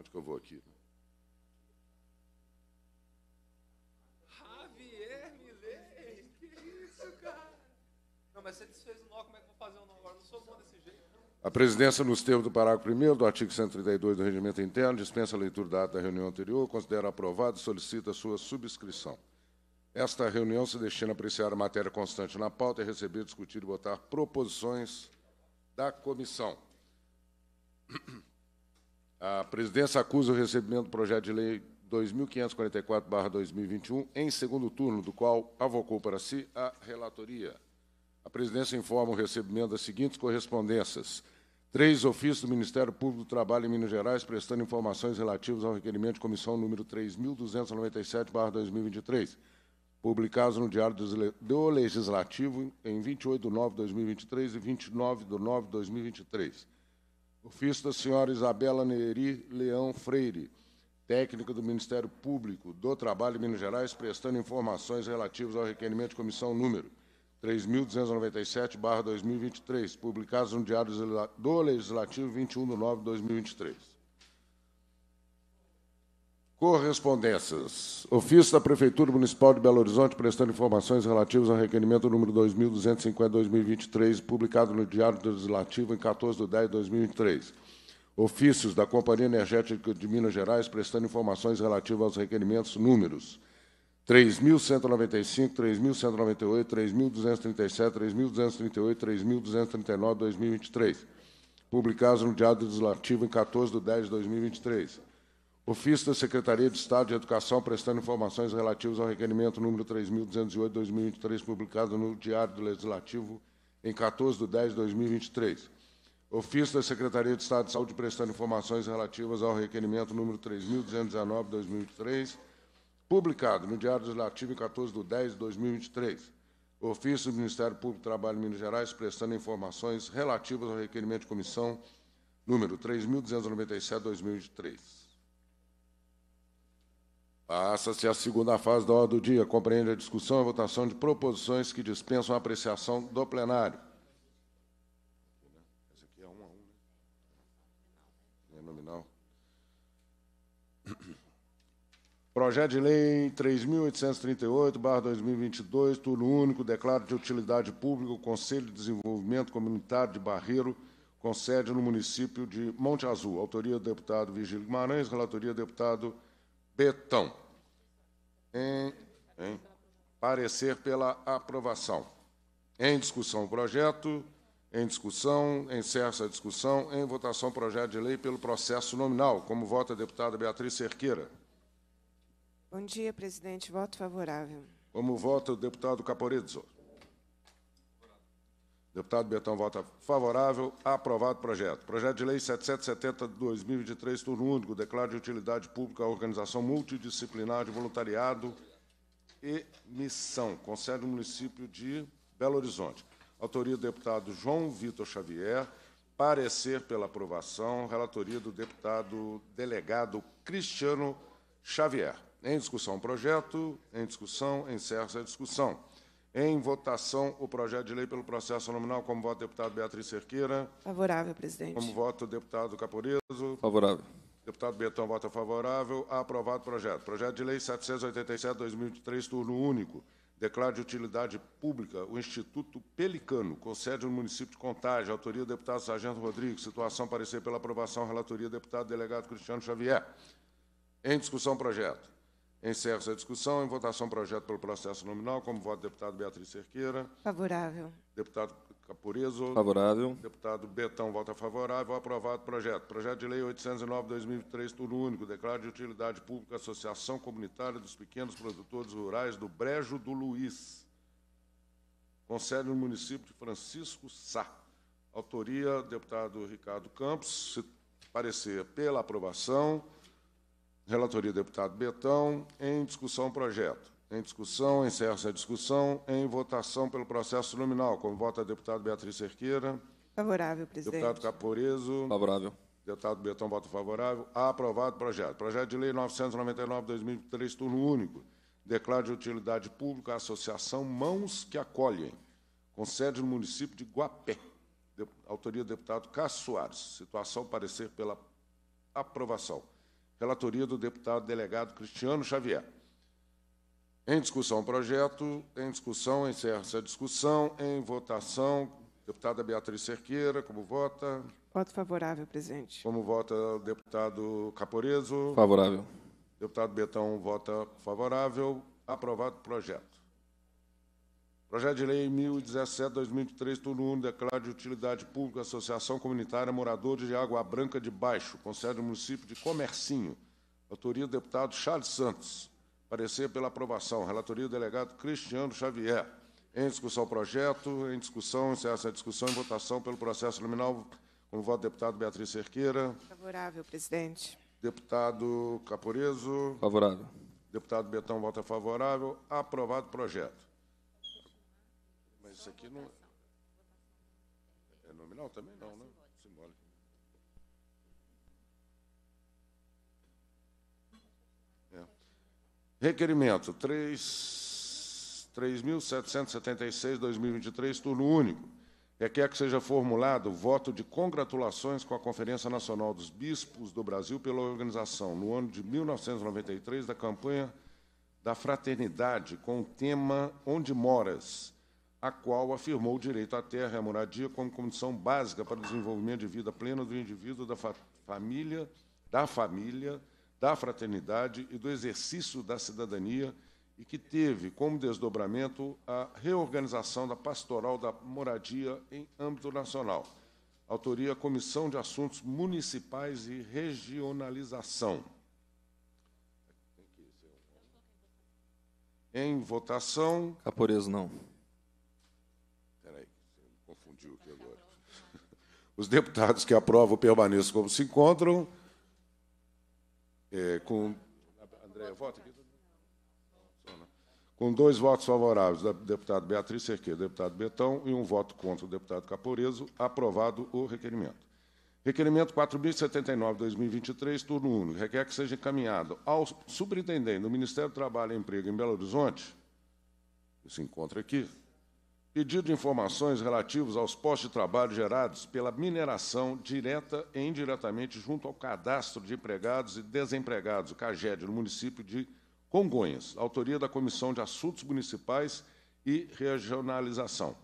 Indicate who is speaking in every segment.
Speaker 1: Onde que eu vou aqui? Javier Milei, que isso, cara? Não, mas você desfez o nó, como é que eu vou fazer o nó agora? não sou bom desse jeito. A presidência, nos termos do parágrafo 1 do artigo 132 do Regimento Interno, dispensa a leitura da ata da reunião anterior, considera aprovado e solicita sua subscrição. Esta reunião se destina a apreciar a matéria constante na pauta e receber, discutir e votar proposições da comissão. A presidência acusa o recebimento do projeto de lei 2544-2021, em segundo turno, do qual avocou para si a relatoria. A presidência informa o recebimento das seguintes correspondências. Três ofícios do Ministério Público do Trabalho em Minas Gerais, prestando informações relativas ao requerimento de comissão número 3.297-2023, publicados no Diário do Legislativo em 28 de nove de 2023 e 29 de nove de 2023. Ofício da senhora Isabela Neri Leão Freire, técnica do Ministério Público do Trabalho de Minas Gerais, prestando informações relativas ao requerimento de comissão número 3.297-2023, publicados no Diário do Legislativo 21 de 9 de 2023. Correspondências. Ofício da Prefeitura Municipal de Belo Horizonte prestando informações relativas ao requerimento número 2250-2023, publicado no Diário Legislativo em 14 de 10 de 2023. Ofícios da Companhia Energética de Minas Gerais prestando informações relativas aos requerimentos números 3.195, 3.198, 3.237, 3.238, 3.239, 2023, publicados no Diário Legislativo em 14 de 10 de 2023 Ofício da Secretaria de Estado de Educação prestando informações relativas ao requerimento número 3.208-2023, publicado no Diário do Legislativo em 14 de 10 de 2023. Ofício da Secretaria de Estado de Saúde prestando informações relativas ao requerimento número 3.219-2023, publicado no Diário Legislativo em 14 de 10 de 2023. Ofício do Ministério Público do Trabalho e Minas Gerais prestando informações relativas ao requerimento de comissão número 3.297-2023. Passa-se a segunda fase da ordem do dia. Compreende a discussão e a votação de proposições que dispensam a apreciação do plenário. aqui é um a um, né? É nominal. Projeto de Lei 3.838-2022, turno único, declaro de utilidade pública o Conselho de Desenvolvimento Comunitário de Barreiro, com sede no município de Monte Azul. Autoria do deputado Vigílio Guimarães, relatoria do deputado Betão. Em, em, parecer pela aprovação. Em discussão o projeto. Em discussão, encerra a discussão. Em votação, o projeto de lei pelo processo nominal. Como vota a deputada Beatriz Cerqueira?
Speaker 2: Bom dia, presidente. Voto favorável.
Speaker 1: Como vota o deputado Caporizzo? Deputado Betão vota favorável. Aprovado o projeto. Projeto de Lei 770 de 2023, turno único. Declaro de utilidade pública a organização multidisciplinar de voluntariado e missão, Concede o município de Belo Horizonte. Autoria do deputado João Vitor Xavier. Parecer pela aprovação. Relatoria do deputado delegado Cristiano Xavier. Em discussão o projeto. Em discussão, encerra a discussão. Em votação, o projeto de lei pelo processo nominal, como voto deputado Beatriz Cerqueira.
Speaker 2: Favorável, presidente. Como
Speaker 1: voto deputado Caporeso. Favorável. Deputado Betão voto favorável. Aprovado o projeto. Projeto de lei 787-2023, turno único. Declara de utilidade pública o Instituto Pelicano, com sede no município de Contagem. Autoria deputado Sargento Rodrigues. Situação parecer pela aprovação. Relatoria deputado delegado Cristiano Xavier. Em discussão, projeto. Encerro a discussão. Em votação, projeto pelo processo nominal. Como voto, deputado Beatriz Cerqueira.
Speaker 2: Favorável.
Speaker 1: Deputado Capurezo. Favorável. Deputado Betão vota favorável. Aprovado o projeto. Projeto de Lei 809-2003, turno único. Declaro de utilidade pública Associação Comunitária dos Pequenos Produtores Rurais do Brejo do Luiz. Concede sede no município de Francisco Sá. Autoria, deputado Ricardo Campos. Parecer pela aprovação. Relatoria do deputado Betão. Em discussão projeto. Em discussão, encerra-se a discussão. Em votação pelo processo nominal, como vota a deputada Beatriz Cerqueira.
Speaker 2: Favorável, presidente. Deputado
Speaker 1: Caporeso. Favorável. Deputado Betão, voto favorável. Aprovado o projeto. Projeto de lei 999-2003, turno único. Declaro de utilidade pública a Associação Mãos que Acolhem, com sede no município de Guapé. Autoria do deputado Cássio Soares. Situação parecer pela aprovação relatoria do deputado delegado Cristiano Xavier. Em discussão projeto, em discussão, encerra-se a discussão, em votação, deputada Beatriz Cerqueira, como vota?
Speaker 2: Voto favorável, presidente.
Speaker 1: Como vota o deputado Caporeso? Favorável. Deputado Betão vota favorável. Aprovado o projeto. Projeto de Lei 1017-2023, turno 1, declaro de utilidade pública Associação Comunitária moradores de Água Branca de Baixo, com sede no município de Comercinho. Autoria do deputado Charles Santos. Parecer pela aprovação. Relatoria do delegado Cristiano Xavier. Em discussão o projeto, em discussão, encerra-se a discussão e votação pelo processo nominal. Com o voto, deputado Beatriz Cerqueira.
Speaker 2: Favorável, presidente.
Speaker 1: Deputado
Speaker 2: Caporeso.
Speaker 3: Favorável.
Speaker 1: Deputado Betão, vota é favorável. Aprovado o projeto isso aqui não. É-, é nominal também não, né? Simbólico. É. Requerimento 3.776-2023, turno único. Requer é é que seja formulado voto de congratulações com a Conferência Nacional dos Bispos do Brasil pela organização, no ano de 1993, da campanha da Fraternidade com o tema Onde Moras a qual afirmou o direito à terra e à moradia como condição básica para o desenvolvimento de vida plena do indivíduo, da fa família, da família, da fraternidade e do exercício da cidadania, e que teve como desdobramento a reorganização da pastoral da moradia em âmbito nacional. Autoria Comissão de Assuntos Municipais e Regionalização. Em votação.
Speaker 3: Caporeso, não.
Speaker 1: Os deputados que aprovam permaneçam como se encontram. É, com, André, vota aqui. Com dois votos favoráveis da deputada Beatriz Cerqueira, do deputado Betão, e um voto contra o deputado Caporeso, aprovado o requerimento. Requerimento 4079-2023, turno único. Requer que seja encaminhado ao superintendente do Ministério do Trabalho e Emprego em Belo Horizonte, que se encontra aqui, pedido informações relativos aos postos de trabalho gerados pela mineração direta e indiretamente junto ao cadastro de empregados e desempregados, o CAGED, no município de Congonhas, autoria da Comissão de Assuntos Municipais e Regionalização.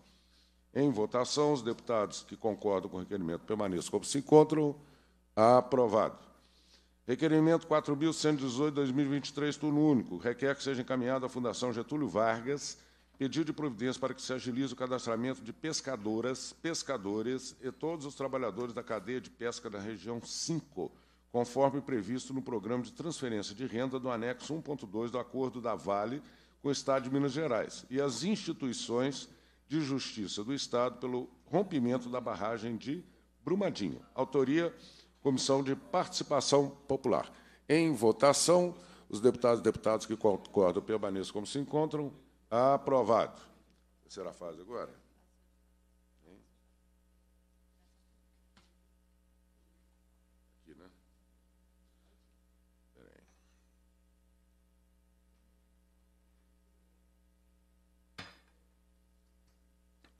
Speaker 1: Em votação, os deputados que concordam com o requerimento permaneçam como se encontram. Aprovado. Requerimento 4.118-2023, turno único. Requer que seja encaminhado à Fundação Getúlio Vargas pedido de providência para que se agilize o cadastramento de pescadoras, pescadores e todos os trabalhadores da cadeia de pesca da região 5, conforme previsto no programa de transferência de renda do anexo 1.2 do acordo da Vale com o Estado de Minas Gerais e as instituições de justiça do Estado pelo rompimento da barragem de Brumadinho. Autoria Comissão de Participação Popular. Em votação, os deputados e deputadas que concordam permaneçam como se encontram. Aprovado. Será fase agora. Né?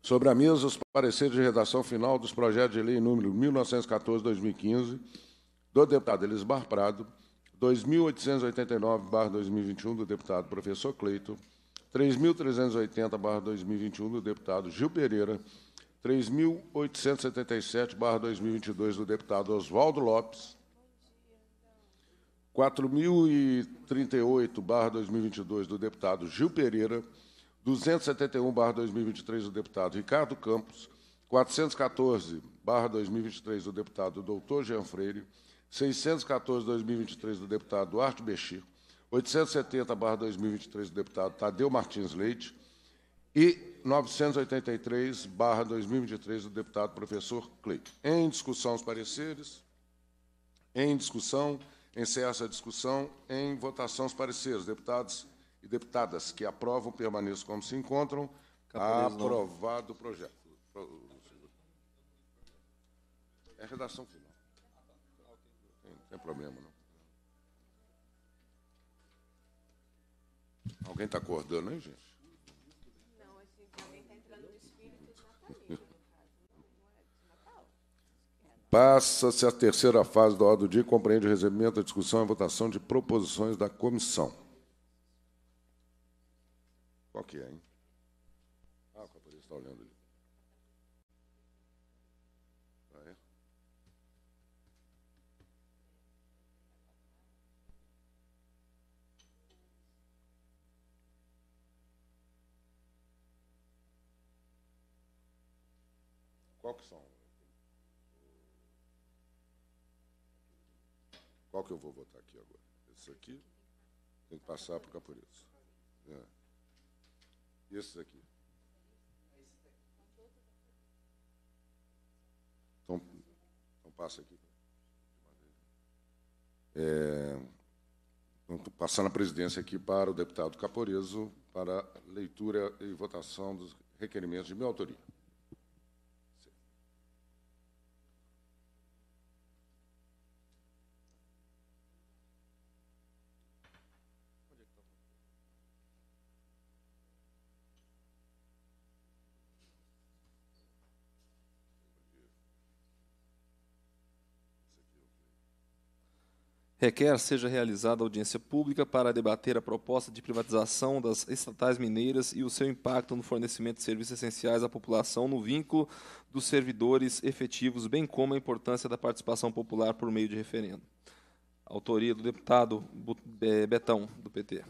Speaker 1: Sobre a mesa, os pareceres de redação final dos projetos de lei número 1914-2015, do deputado Elisbar Prado, 2889-2021, do deputado professor Cleiton, 3.380-2021 do deputado Gil Pereira, 3.877-2022 do deputado Oswaldo Lopes, 4.038-2022 do deputado Gil Pereira, 271-2023 do deputado Ricardo Campos, 414-2023 do deputado Doutor Jean Freire, 614-2023 do deputado Duarte Bexir, 870-2023 do deputado Tadeu Martins Leite e 983-2023 do deputado professor Cleiton. Em discussão os pareceres. Em discussão, encerra a discussão. Em votação os pareceres. Deputados e deputadas que aprovam permaneçam como se encontram. Aprovado o projeto. É redação final. Não tem problema, não. Alguém está acordando aí, gente? Não, assim, alguém está entrando no espírito Passa-se a terceira fase da ordem do dia e compreende o recebimento, a discussão e a votação de proposições da comissão. Qual que é, hein? Qual que são? Qual que eu vou votar aqui agora? Esse aqui? Tem que passar para o Caporeto. É. Esse aqui. Então, então passa aqui. É, então, passar na presidência aqui para o deputado Caporeso para leitura e votação dos requerimentos de minha autoria.
Speaker 3: requer seja realizada audiência pública para debater a proposta de privatização das estatais mineiras e o seu impacto no fornecimento de serviços essenciais à população no vínculo dos servidores efetivos, bem como a importância da participação popular por meio de referendo. Autoria do deputado eh, Betão, do PT.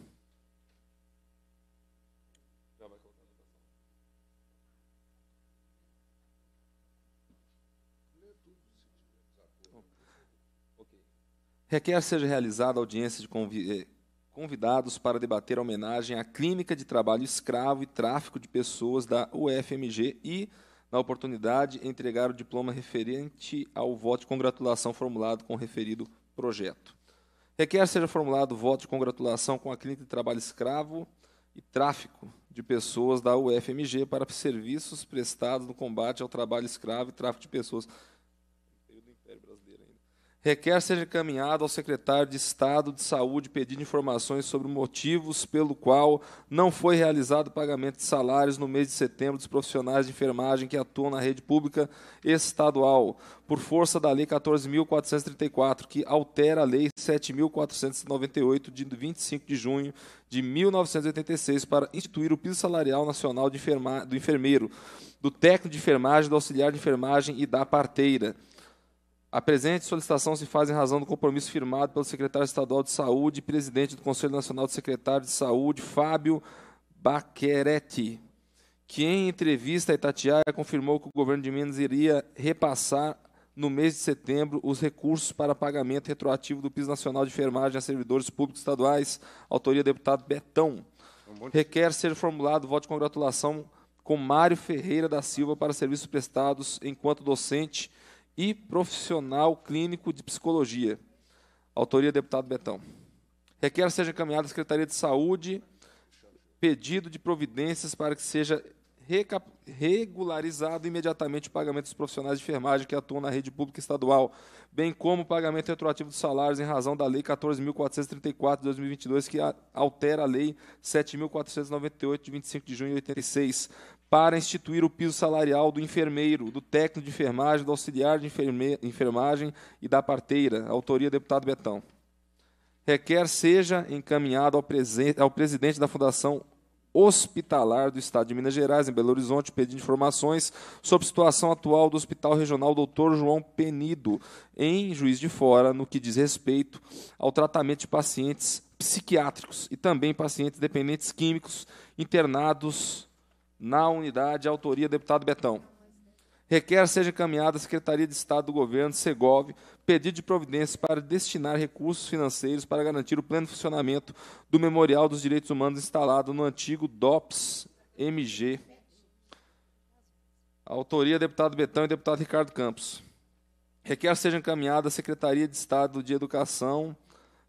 Speaker 3: requer seja realizada audiência de eh, convidados para debater a homenagem à Clínica de Trabalho Escravo e Tráfico de Pessoas da UFMG e, na oportunidade, entregar o diploma referente ao voto de congratulação formulado com o referido projeto. Requer seja formulado voto de congratulação com a Clínica de Trabalho Escravo e Tráfico de Pessoas da UFMG para serviços prestados no combate ao trabalho escravo e tráfico de pessoas requer ser encaminhado ao secretário de Estado de Saúde pedindo informações sobre motivos pelo qual não foi realizado o pagamento de salários no mês de setembro dos profissionais de enfermagem que atuam na rede pública estadual, por força da Lei 14.434, que altera a Lei 7.498, de 25 de junho de 1986, para instituir o piso salarial nacional do enfermeiro, do técnico de enfermagem, do auxiliar de enfermagem e da parteira. A presente solicitação se faz em razão do compromisso firmado pelo secretário estadual de Saúde e presidente do Conselho Nacional de Secretários de Saúde, Fábio Baqueretti, que em entrevista a Itatiaia confirmou que o governo de Minas iria repassar no mês de setembro os recursos para pagamento retroativo do PIS nacional de enfermagem a servidores públicos estaduais, autoria do deputado Betão. Requer ser formulado voto de congratulação com Mário Ferreira da Silva para serviços prestados enquanto docente e profissional clínico de psicologia. Autoria deputado Betão. Requer seja encaminhado à Secretaria de Saúde pedido de providências para que seja regularizado imediatamente o pagamento dos profissionais de enfermagem que atuam na rede pública estadual, bem como o pagamento retroativo dos salários em razão da Lei 14.434 de 2022, que altera a Lei 7.498 de 25 de junho de 86, para instituir o piso salarial do enfermeiro, do técnico de enfermagem, do auxiliar de enfermagem e da parteira, autoria deputado Betão. Requer seja encaminhado ao, ao presidente da Fundação Hospitalar do Estado de Minas Gerais, em Belo Horizonte, pedindo informações sobre a situação atual do Hospital Regional Dr. João Penido, em Juiz de Fora, no que diz respeito ao tratamento de pacientes psiquiátricos e também pacientes dependentes químicos internados na unidade, autoria deputado Betão. Requer seja encaminhada à Secretaria de Estado do Governo, Segov, pedido de providência para destinar recursos financeiros para garantir o pleno funcionamento do Memorial dos Direitos Humanos instalado no antigo DOPS MG. Autoria deputado Betão e deputado Ricardo Campos. Requer seja encaminhada à Secretaria de Estado de Educação,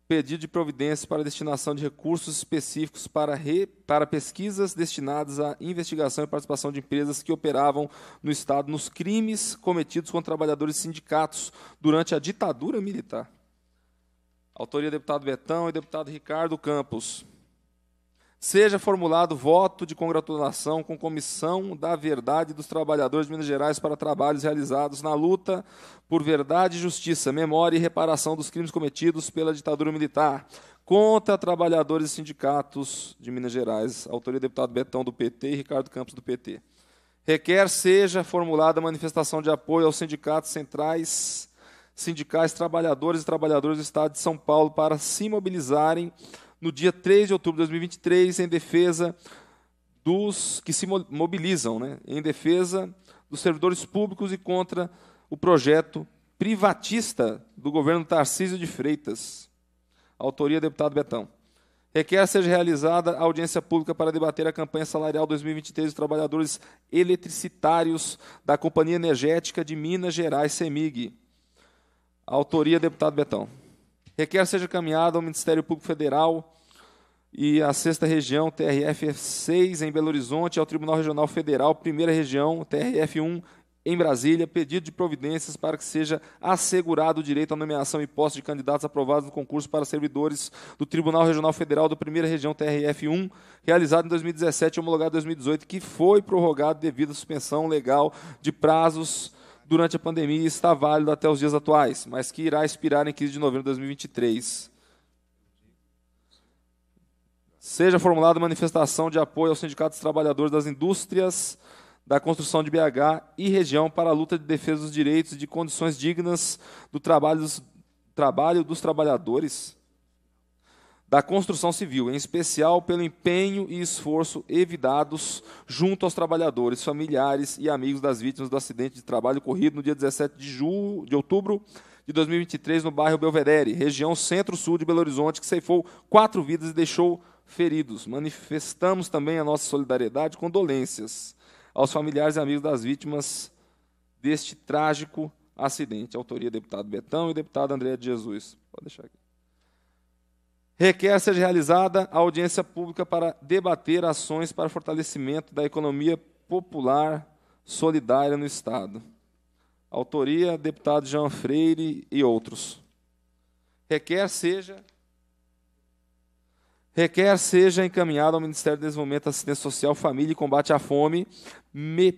Speaker 3: pedido de providência para destinação de recursos específicos para, re, para pesquisas destinadas à investigação e participação de empresas que operavam no Estado nos crimes cometidos com trabalhadores e sindicatos durante a ditadura militar. Autoria deputado Betão e deputado Ricardo Campos. Seja formulado voto de congratulação com comissão da verdade dos trabalhadores de Minas Gerais para trabalhos realizados na luta por verdade, justiça, memória e reparação dos crimes cometidos pela ditadura militar contra trabalhadores e sindicatos de Minas Gerais. Autoria do deputado Betão do PT e Ricardo Campos do PT. Requer seja formulada manifestação de apoio aos sindicatos centrais, sindicais, trabalhadores e trabalhadoras do Estado de São Paulo para se mobilizarem no dia 3 de outubro de 2023, em defesa dos que se mobilizam, né, em defesa dos servidores públicos e contra o projeto privatista do governo Tarcísio de Freitas. Autoria, deputado Betão. Requer seja realizada a audiência pública para debater a campanha salarial 2023 dos trabalhadores eletricitários da Companhia Energética de Minas Gerais, CEMIG. Autoria, deputado Betão requer seja caminhado ao Ministério Público Federal e à Sexta Região, TRF 6, em Belo Horizonte, ao Tribunal Regional Federal, Primeira Região, TRF 1, em Brasília, pedido de providências para que seja assegurado o direito à nomeação e posse de candidatos aprovados no concurso para servidores do Tribunal Regional Federal do Primeira Região TRF 1, realizado em 2017 e homologado em 2018, que foi prorrogado devido à suspensão legal de prazos durante a pandemia e está válido até os dias atuais, mas que irá expirar em 15 de novembro de 2023. Seja formulada manifestação de apoio aos sindicatos trabalhadores das indústrias da construção de BH e região para a luta de defesa dos direitos e de condições dignas do trabalho dos, trabalho dos trabalhadores da construção civil, em especial pelo empenho e esforço evidados junto aos trabalhadores, familiares e amigos das vítimas do acidente de trabalho ocorrido no dia 17 de, julho de outubro de 2023 no bairro Belvedere, região centro-sul de Belo Horizonte, que ceifou quatro vidas e deixou feridos. Manifestamos também a nossa solidariedade e condolências aos familiares e amigos das vítimas deste trágico acidente. Autoria deputado Betão e deputado André de Jesus. Pode deixar aqui requer ser realizada a audiência pública para debater ações para fortalecimento da economia popular solidária no Estado. Autoria, deputado Jean Freire e outros. Requer seja requer seja encaminhado ao Ministério do Desenvolvimento, Assistência Social, Família e Combate à Fome,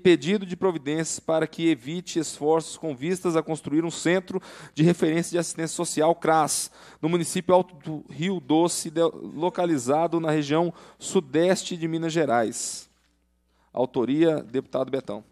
Speaker 3: pedido de providências para que evite esforços com vistas a construir um centro de referência de assistência social, CRAS, no município Alto do Rio Doce, localizado na região sudeste de Minas Gerais. Autoria, deputado Betão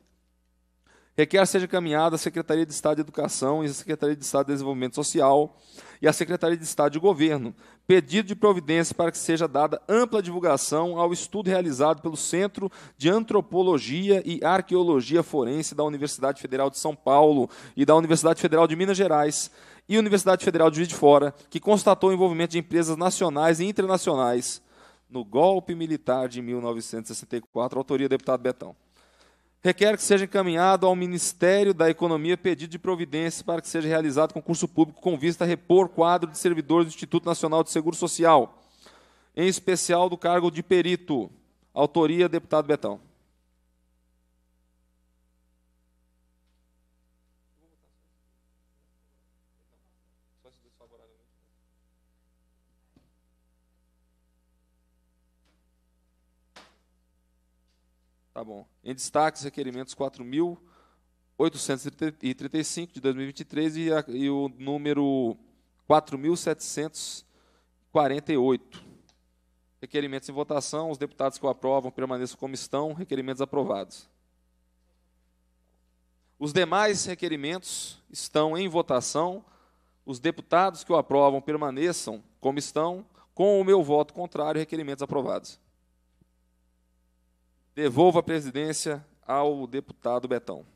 Speaker 3: requer seja caminhada à Secretaria de Estado de Educação e à Secretaria de Estado de Desenvolvimento Social e à Secretaria de Estado de Governo, pedido de providência para que seja dada ampla divulgação ao estudo realizado pelo Centro de Antropologia e Arqueologia Forense da Universidade Federal de São Paulo e da Universidade Federal de Minas Gerais e Universidade Federal de Juiz de Fora, que constatou o envolvimento de empresas nacionais e internacionais no golpe militar de 1964, autoria do deputado Betão requer que seja encaminhado ao Ministério da Economia pedido de providência para que seja realizado concurso público com vista a repor quadro de servidores do Instituto Nacional de Seguro Social, em especial do cargo de perito. Autoria, deputado Betão. Tá bom. Em destaque, os requerimentos 4.835 de 2023 e, a, e o número 4.748. Requerimentos em votação. Os deputados que o aprovam permaneçam como estão. Requerimentos aprovados. Os demais requerimentos estão em votação. Os deputados que o aprovam permaneçam como estão. Com o meu voto contrário, requerimentos aprovados. Devolvo a presidência ao deputado Betão.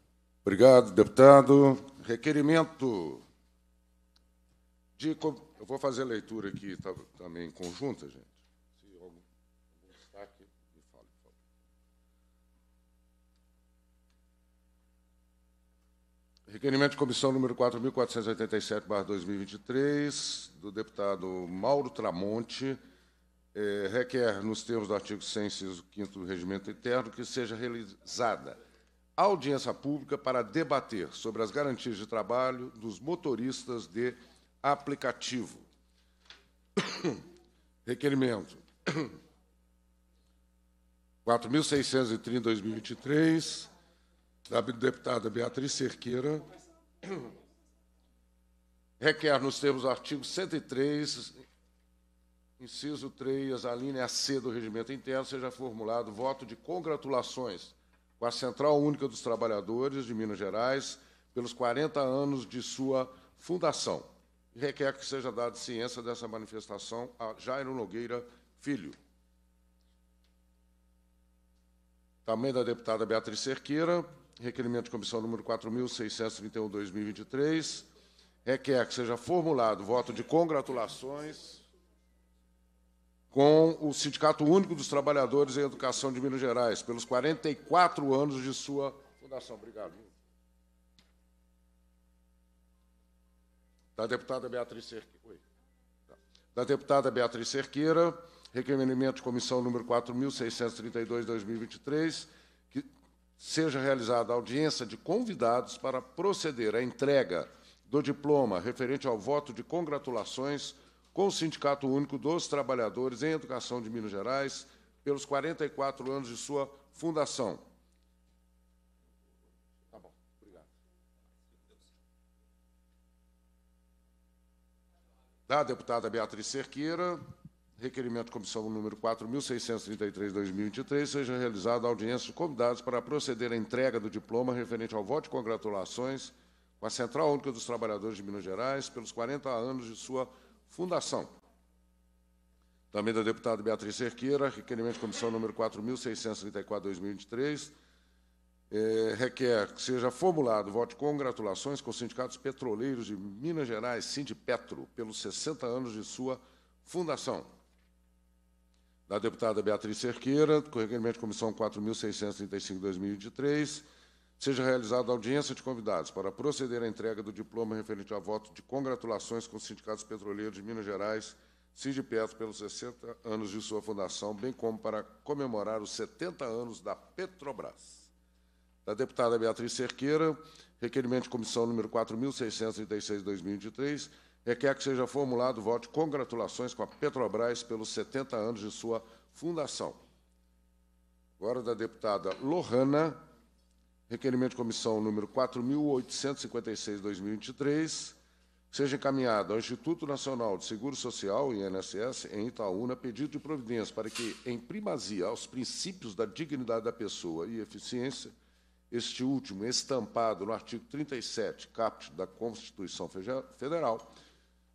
Speaker 1: Obrigado, deputado.
Speaker 3: Requerimento de.
Speaker 1: Eu vou fazer a leitura aqui tá, também conjunta, gente. Se algum destaque, me fale, por favor. Requerimento de comissão número 4.487, 2023, do deputado Mauro Tramonte é, requer, nos termos do artigo 100, inciso 5 do Regimento Interno, que seja realizada audiência pública para debater sobre as garantias de trabalho dos motoristas de aplicativo. Requerimento 4.630, 2023, da deputada Beatriz Cerqueira, requer, nos termos do artigo 103, Inciso 3, a linha C do regimento interno, seja formulado voto de congratulações com a Central Única dos Trabalhadores de Minas Gerais pelos 40 anos de sua fundação. requer que seja dada ciência dessa manifestação a Jairo Nogueira Filho. Também da deputada Beatriz Cerqueira, requerimento de comissão número 4.631-2023, requer que seja formulado voto de congratulações com o Sindicato Único dos Trabalhadores em Educação de Minas Gerais, pelos 44 anos de sua fundação. Obrigado. Da deputada Beatriz Cerqueira. Da deputada Beatriz Cerqueira, requerimento de comissão número 4.632-2023, que seja realizada audiência de convidados para proceder à entrega do diploma referente ao voto de congratulações com o Sindicato Único dos Trabalhadores em Educação de Minas Gerais, pelos 44 anos de sua fundação. Tá bom, obrigado. Da deputada Beatriz Cerqueira, requerimento de comissão número 4.633-2023, seja realizada audiência de convidados para proceder à entrega do diploma referente ao voto de congratulações com a Central Única dos Trabalhadores de Minas Gerais pelos 40 anos de sua fundação Fundação. Também da deputada Beatriz Cerqueira, requerimento de comissão número 4.634-2023, é, requer que seja formulado voto de congratulações com os sindicatos petroleiros de Minas Gerais, Sindipetro, pelos 60 anos de sua fundação. Da deputada Beatriz Cerqueira, requerimento de comissão 4.635-2023, Seja realizada audiência de convidados para proceder à entrega do diploma referente a voto de congratulações com os sindicatos petroleiros de Minas Gerais, Sindipetro, pelos 60 anos de sua fundação, bem como para comemorar os 70 anos da Petrobras. Da deputada Beatriz Cerqueira, requerimento de comissão número 4.636-2023, requer que seja formulado o voto de congratulações com a Petrobras pelos 70 anos de sua fundação. Agora, da deputada Lohana requerimento de comissão número 4.856-2023, seja encaminhado ao Instituto Nacional de Seguro Social, INSS, em Itaúna, pedido de providência para que, em primazia aos princípios da dignidade da pessoa e eficiência, este último estampado no artigo 37, caput da Constituição Federal,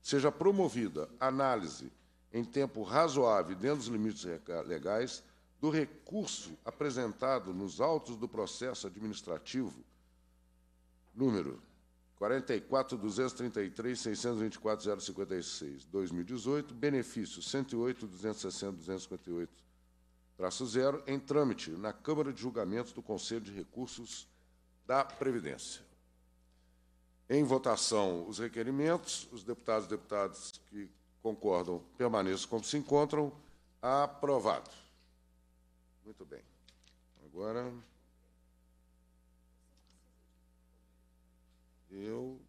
Speaker 1: seja promovida análise em tempo razoável e dentro dos limites legais do recurso apresentado nos autos do processo administrativo número 44.233.624.056-2018, benefício 108.260.258-0, em trâmite na Câmara de Julgamento do Conselho de Recursos da Previdência. Em votação, os requerimentos, os deputados e deputadas que concordam permaneçam como se encontram, aprovado. Muito bem. Agora. Eu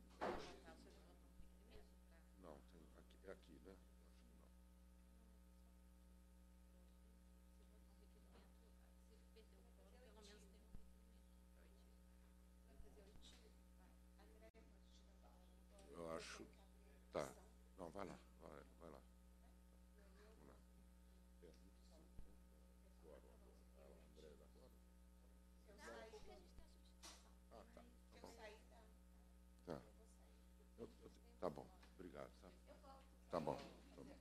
Speaker 1: Tá bom. Tá bom.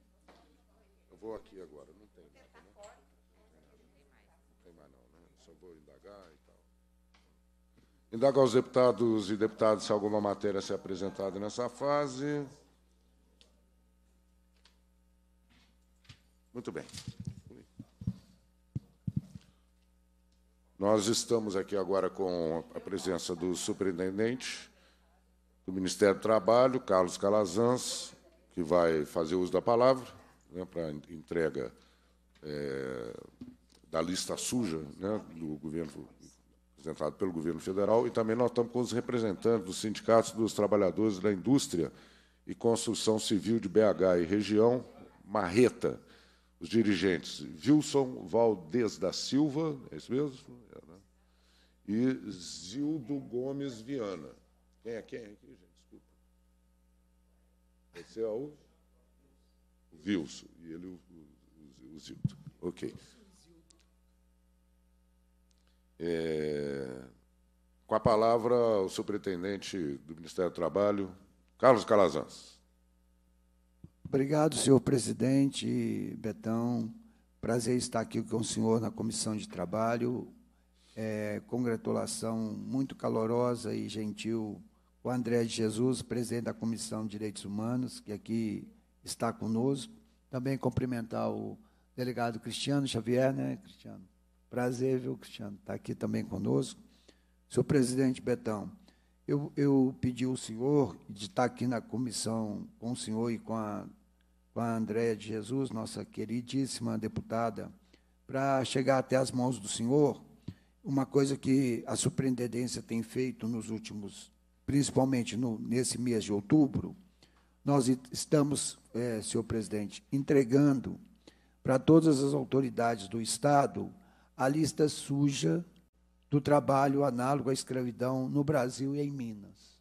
Speaker 1: Eu vou aqui agora, não tem nada, né? Não tem mais não, né? Só vou indagar e tal. Indago aos deputados e deputadas se alguma matéria ser apresentada nessa fase. Muito bem. Nós estamos aqui agora com a presença do superintendente do Ministério do Trabalho, Carlos Calazans, que vai fazer uso da palavra né, para entrega é, da lista suja né, do governo apresentado pelo governo federal e também nós estamos com os representantes dos sindicatos dos trabalhadores da indústria e construção civil de BH e região, Marreta, os dirigentes Wilson Valdez da Silva, é isso mesmo? É, né? E Zildo Gomes Viana. Quem é quem é aqui, gente? Você é o Wilson E ele o, o, o Zildo. Ok. É, com a palavra, o superintendente do Ministério do Trabalho, Carlos Calazans.
Speaker 4: Obrigado, senhor presidente Betão. Prazer estar aqui com o senhor na Comissão de Trabalho. É, congratulação muito calorosa e gentil o André de Jesus, presidente da Comissão de Direitos Humanos, que aqui está conosco. Também cumprimentar o delegado Cristiano Xavier, né, Cristiano? Prazer, viu, Cristiano, está aqui também conosco. Senhor presidente Betão, eu, eu pedi ao senhor de estar aqui na comissão com o senhor e com a, com a Andréia de Jesus, nossa queridíssima deputada, para chegar até as mãos do senhor uma coisa que a superintendência tem feito nos últimos principalmente no, nesse mês de outubro, nós estamos, é, senhor presidente, entregando para todas as autoridades do Estado a lista suja do trabalho análogo à escravidão no Brasil e em Minas.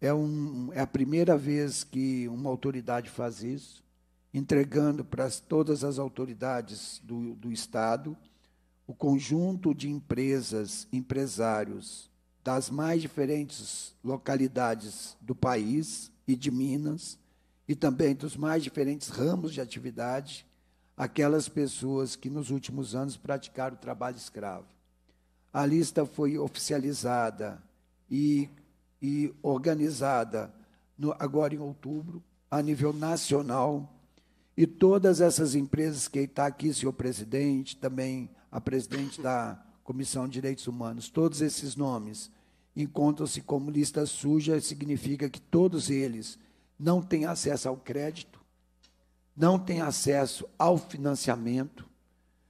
Speaker 4: É, um, é a primeira vez que uma autoridade faz isso, entregando para todas as autoridades do, do Estado o conjunto de empresas, empresários das mais diferentes localidades do país e de Minas, e também dos mais diferentes ramos de atividade, aquelas pessoas que nos últimos anos praticaram o trabalho escravo. A lista foi oficializada e, e organizada no, agora em outubro, a nível nacional, e todas essas empresas que está aqui, senhor presidente, também a presidente da Comissão de Direitos Humanos, todos esses nomes encontram-se como lista suja, significa que todos eles não têm acesso ao crédito, não têm acesso ao financiamento,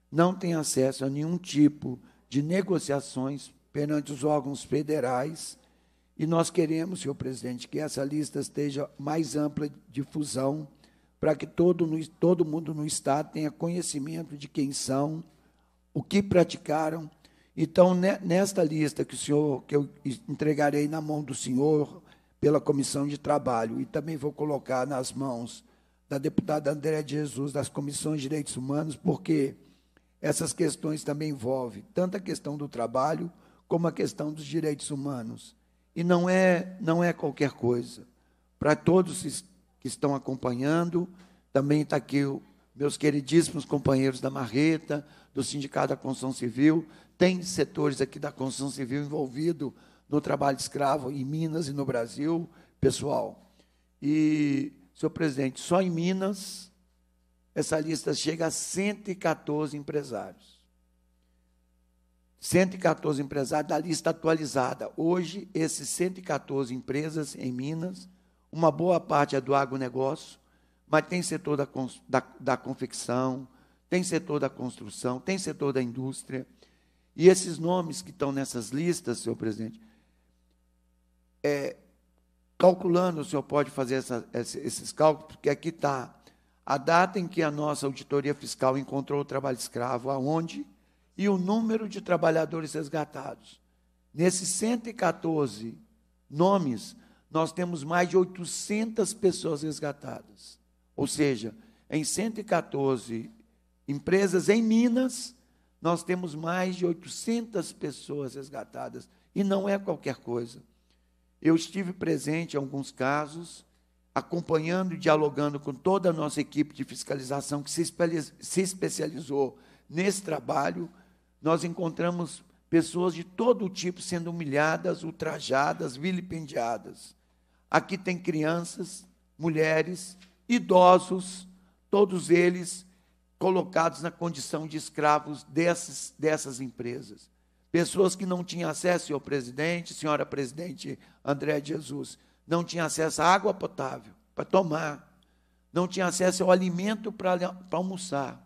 Speaker 4: não têm acesso a nenhum tipo de negociações perante os órgãos federais. E nós queremos, senhor presidente, que essa lista esteja mais ampla de difusão, para que todo, todo mundo no Estado tenha conhecimento de quem são, o que praticaram então, nesta lista que o senhor que eu entregarei na mão do senhor pela comissão de trabalho e também vou colocar nas mãos da deputada Andréa de Jesus das comissões de direitos humanos, porque essas questões também envolvem tanto a questão do trabalho como a questão dos direitos humanos. E não é não é qualquer coisa. Para todos que estão acompanhando, também está aqui o, meus queridíssimos companheiros da Marreta, do Sindicato da Construção Civil, tem setores aqui da construção civil envolvido no trabalho escravo em Minas e no Brasil, pessoal. E, senhor presidente, só em Minas essa lista chega a 114 empresários. 114 empresários da lista atualizada. Hoje, esses 114 empresas em Minas, uma boa parte é do agronegócio, mas tem setor da, da, da confecção, tem setor da construção, tem setor da indústria. E esses nomes que estão nessas listas, senhor presidente, é, calculando, o senhor pode fazer essa, esses cálculos, porque aqui está a data em que a nossa auditoria fiscal encontrou o trabalho escravo, aonde, e o número de trabalhadores resgatados. Nesses 114 nomes, nós temos mais de 800 pessoas resgatadas. Ou seja, em 114 empresas em Minas, nós temos mais de 800 pessoas resgatadas, e não é qualquer coisa. Eu estive presente em alguns casos, acompanhando e dialogando com toda a nossa equipe de fiscalização que se, especializou nesse trabalho. Nós encontramos pessoas de todo tipo sendo humilhadas, ultrajadas, vilipendiadas. Aqui tem crianças, mulheres, idosos, todos eles colocados na condição de escravos dessas, dessas empresas. Pessoas que não tinham acesso, senhor presidente, senhora presidente André Jesus, não tinham acesso à água potável para tomar, não tinham acesso ao alimento para almoçar.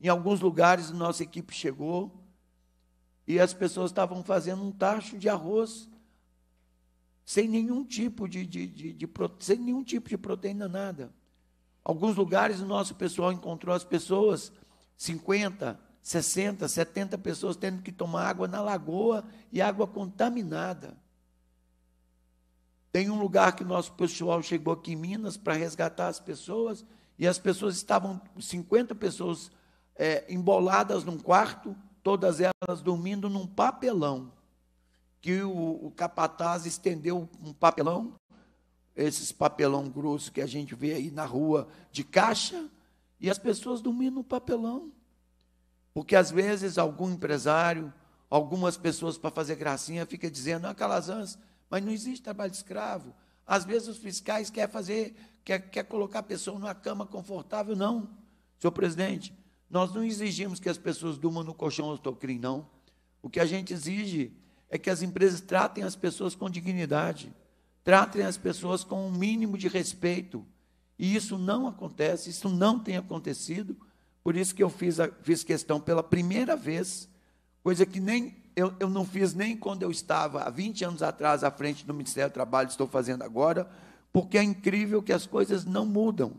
Speaker 4: Em alguns lugares, nossa equipe chegou e as pessoas estavam fazendo um tacho de arroz sem nenhum tipo de, de, de, de sem nenhum tipo de proteína, nada. Alguns lugares o nosso pessoal encontrou as pessoas, 50, 60, 70 pessoas tendo que tomar água na lagoa e água contaminada. Tem um lugar que nosso pessoal chegou aqui em Minas para resgatar as pessoas e as pessoas estavam, 50 pessoas é, emboladas num quarto, todas elas dormindo num papelão, que o, o capataz estendeu um papelão esses papelão grosso que a gente vê aí na rua de caixa, e as pessoas dormindo no papelão. Porque às vezes algum empresário, algumas pessoas para fazer gracinha, fica dizendo, ah, Calazans, mas não existe trabalho escravo. Às vezes os fiscais querem fazer, quer, quer colocar a pessoa numa cama confortável, não. Senhor presidente, nós não exigimos que as pessoas durmam no colchão autocrim, não. O que a gente exige é que as empresas tratem as pessoas com dignidade. Tratem as pessoas com um mínimo de respeito. E isso não acontece, isso não tem acontecido. Por isso que eu fiz, a, fiz questão pela primeira vez, coisa que nem eu, eu não fiz nem quando eu estava há 20 anos atrás à frente do Ministério do Trabalho, estou fazendo agora, porque é incrível que as coisas não mudam.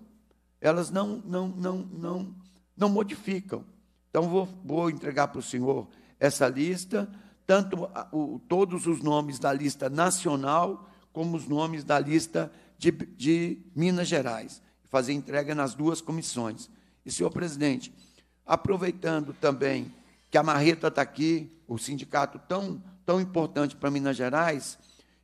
Speaker 4: Elas não, não, não, não, não modificam. Então, vou, vou entregar para o senhor essa lista, tanto o, todos os nomes da lista nacional, como os nomes da lista de, de Minas Gerais, fazer entrega nas duas comissões. E, senhor presidente, aproveitando também que a Marreta está aqui, o sindicato tão, tão importante para Minas Gerais,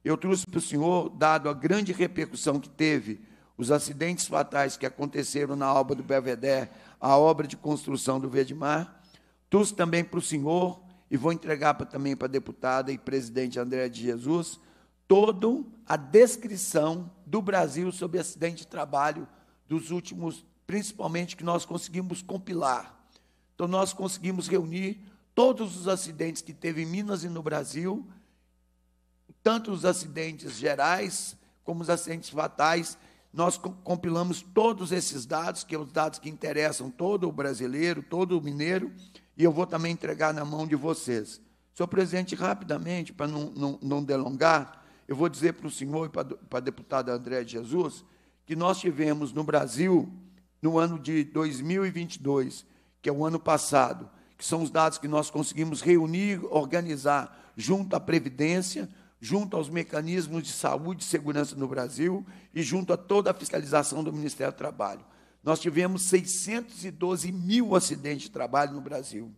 Speaker 4: eu trouxe para o senhor, dado a grande repercussão que teve os acidentes fatais que aconteceram na obra do Belvedere, a obra de construção do Verdemar, trouxe também para o senhor, e vou entregar também para a deputada e presidente André de Jesus, toda a descrição do Brasil sobre acidente de trabalho dos últimos, principalmente que nós conseguimos compilar. Então nós conseguimos reunir todos os acidentes que teve em Minas e no Brasil, tanto os acidentes gerais como os acidentes fatais. Nós compilamos todos esses dados, que são é os dados que interessam todo o brasileiro, todo o mineiro, e eu vou também entregar na mão de vocês. Senhor presidente, rapidamente, para não, não, não delongar, eu vou dizer para o senhor e para a deputada André Jesus que nós tivemos no Brasil, no ano de 2022, que é o ano passado, que são os dados que nós conseguimos reunir, organizar junto à Previdência, junto aos mecanismos de saúde e segurança no Brasil e junto a toda a fiscalização do Ministério do Trabalho. Nós tivemos 612 mil acidentes de trabalho no Brasil.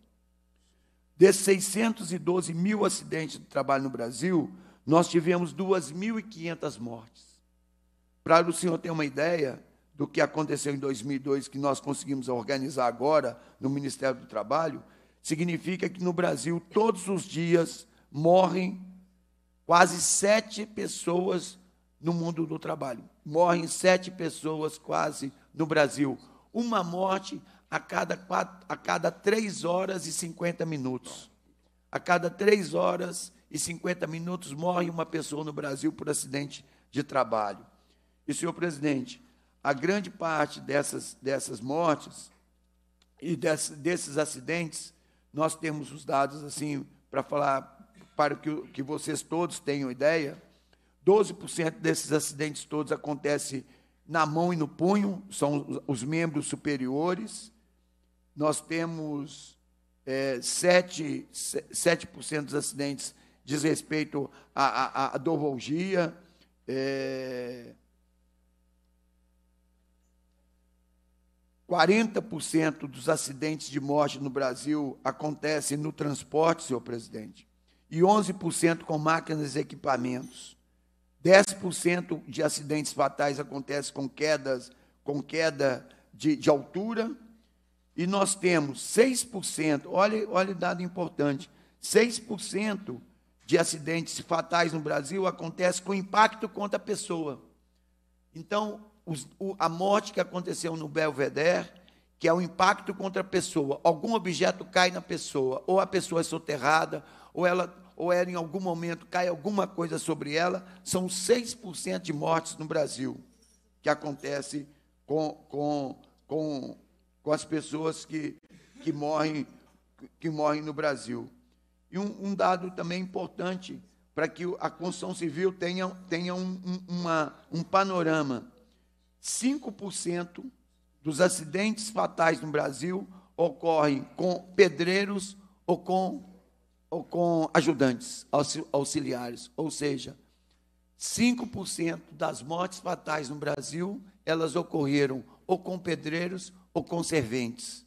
Speaker 4: Desses 612 mil acidentes de trabalho no Brasil, nós tivemos 2.500 mortes. Para o senhor ter uma ideia do que aconteceu em 2002, que nós conseguimos organizar agora no Ministério do Trabalho, significa que no Brasil, todos os dias, morrem quase sete pessoas no mundo do trabalho. Morrem sete pessoas quase no Brasil. Uma morte a cada, quatro, a cada horas e 50 minutos. A cada três horas e 50 minutos morre uma pessoa no Brasil por acidente de trabalho. E, senhor presidente, a grande parte dessas, dessas mortes e desse, desses acidentes, nós temos os dados assim, para falar, para que, que vocês todos tenham ideia, 12% desses acidentes todos acontecem na mão e no punho, são os membros superiores. Nós temos é, 7%, 7 dos acidentes diz respeito à, à, à dorvolgia. É, 40% dos acidentes de morte no Brasil acontecem no transporte, senhor presidente, e 11% com máquinas e equipamentos. 10% de acidentes fatais acontecem com quedas, com queda de, de altura, e nós temos 6%, olha, olha o dado importante, 6% de acidentes fatais no Brasil acontece com impacto contra a pessoa. Então, os, o, a morte que aconteceu no Belvedere, que é o impacto contra a pessoa, algum objeto cai na pessoa, ou a pessoa é soterrada, ou ela, ou ela em algum momento cai alguma coisa sobre ela, são 6% de mortes no Brasil que acontece com, com, com, com as pessoas que, que, morrem, que morrem no Brasil. E um, um dado também importante para que a construção civil tenha, tenha um, um, uma, um panorama: 5% dos acidentes fatais no Brasil ocorrem com pedreiros ou com, ou com ajudantes auxiliares. Ou seja, 5% das mortes fatais no Brasil elas ocorreram ou com pedreiros ou com serventes.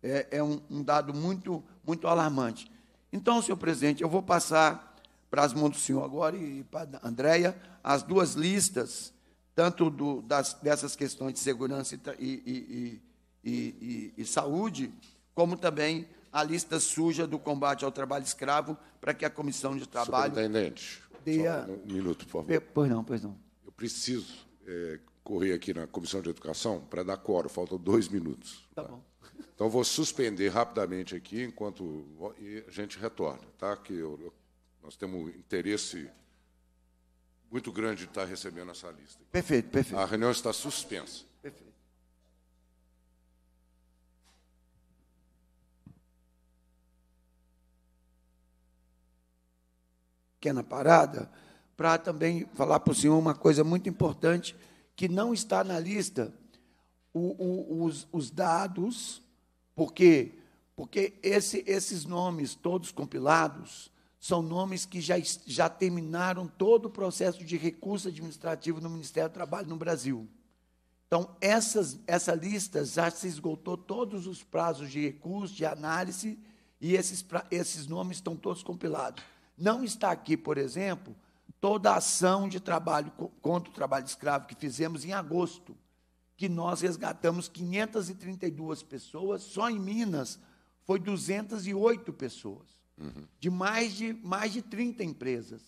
Speaker 4: É, é um, um, dado muito, muito alarmante. Então, senhor presidente, eu vou passar para as mãos do senhor agora e para a Andréia as duas listas, tanto do, das, dessas questões de segurança e, e, e, e saúde, como também a lista suja do combate ao trabalho escravo, para que a comissão de trabalho.
Speaker 1: Superintendente, dê a... um minuto, por favor. Pois não, pois não. Eu preciso é, correr aqui na comissão de educação para dar coro, faltam dois minutos. Tá bom. Então, vou suspender rapidamente aqui, enquanto a gente retorna, tá? que eu, nós temos interesse muito grande de estar recebendo essa lista. Perfeito, perfeito. A reunião está suspensa. Perfeito.
Speaker 4: Pequena parada, para também falar para o senhor uma coisa muito importante que não está na lista. O, o, os, os dados porque porque esse, esses nomes todos compilados são nomes que já, já terminaram todo o processo de recurso administrativo no Ministério do Trabalho no Brasil. Então, essas, essa lista já se esgotou todos os prazos de recurso, de análise, e esses, esses nomes estão todos compilados. Não está aqui, por exemplo, toda a ação de trabalho contra o trabalho escravo que fizemos em agosto que nós resgatamos 532 pessoas, só em Minas foi 208 pessoas, uhum. de, mais de mais de 30 empresas.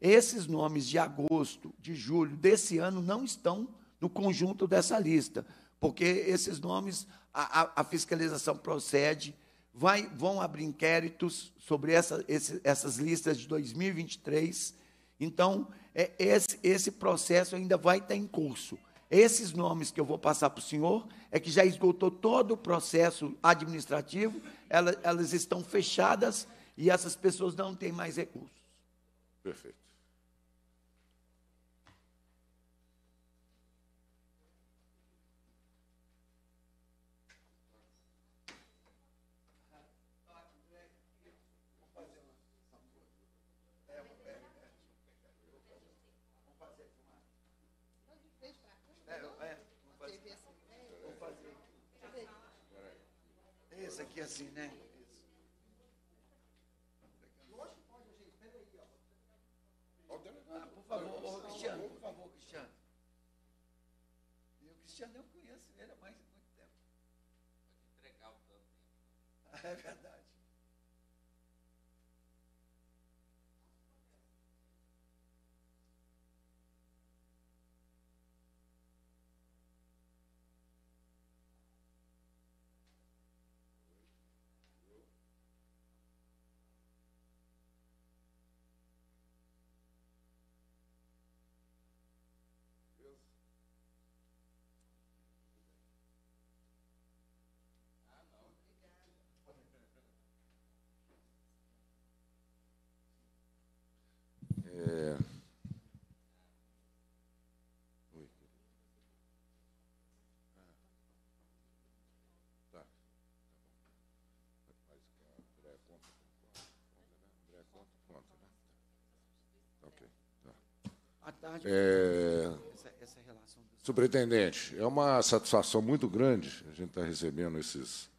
Speaker 4: Esses nomes de agosto, de julho desse ano não estão no conjunto dessa lista, porque esses nomes, a, a, a fiscalização procede, vai, vão abrir inquéritos sobre essa, esse, essas listas de 2023. Então, é, esse, esse processo ainda vai estar em curso. Esses nomes que eu vou passar para o senhor é que já esgotou todo o processo administrativo, elas, elas estão fechadas e essas pessoas não têm mais recursos. Perfeito. assim, né? Ah, por favor, Cristiano, por favor, Cristiano. E Cristiano eu conheço ele há mais de muito tempo. tempo. É verdade.
Speaker 1: tarde. É... Superintendente, é uma satisfação muito grande a gente estar tá recebendo esses,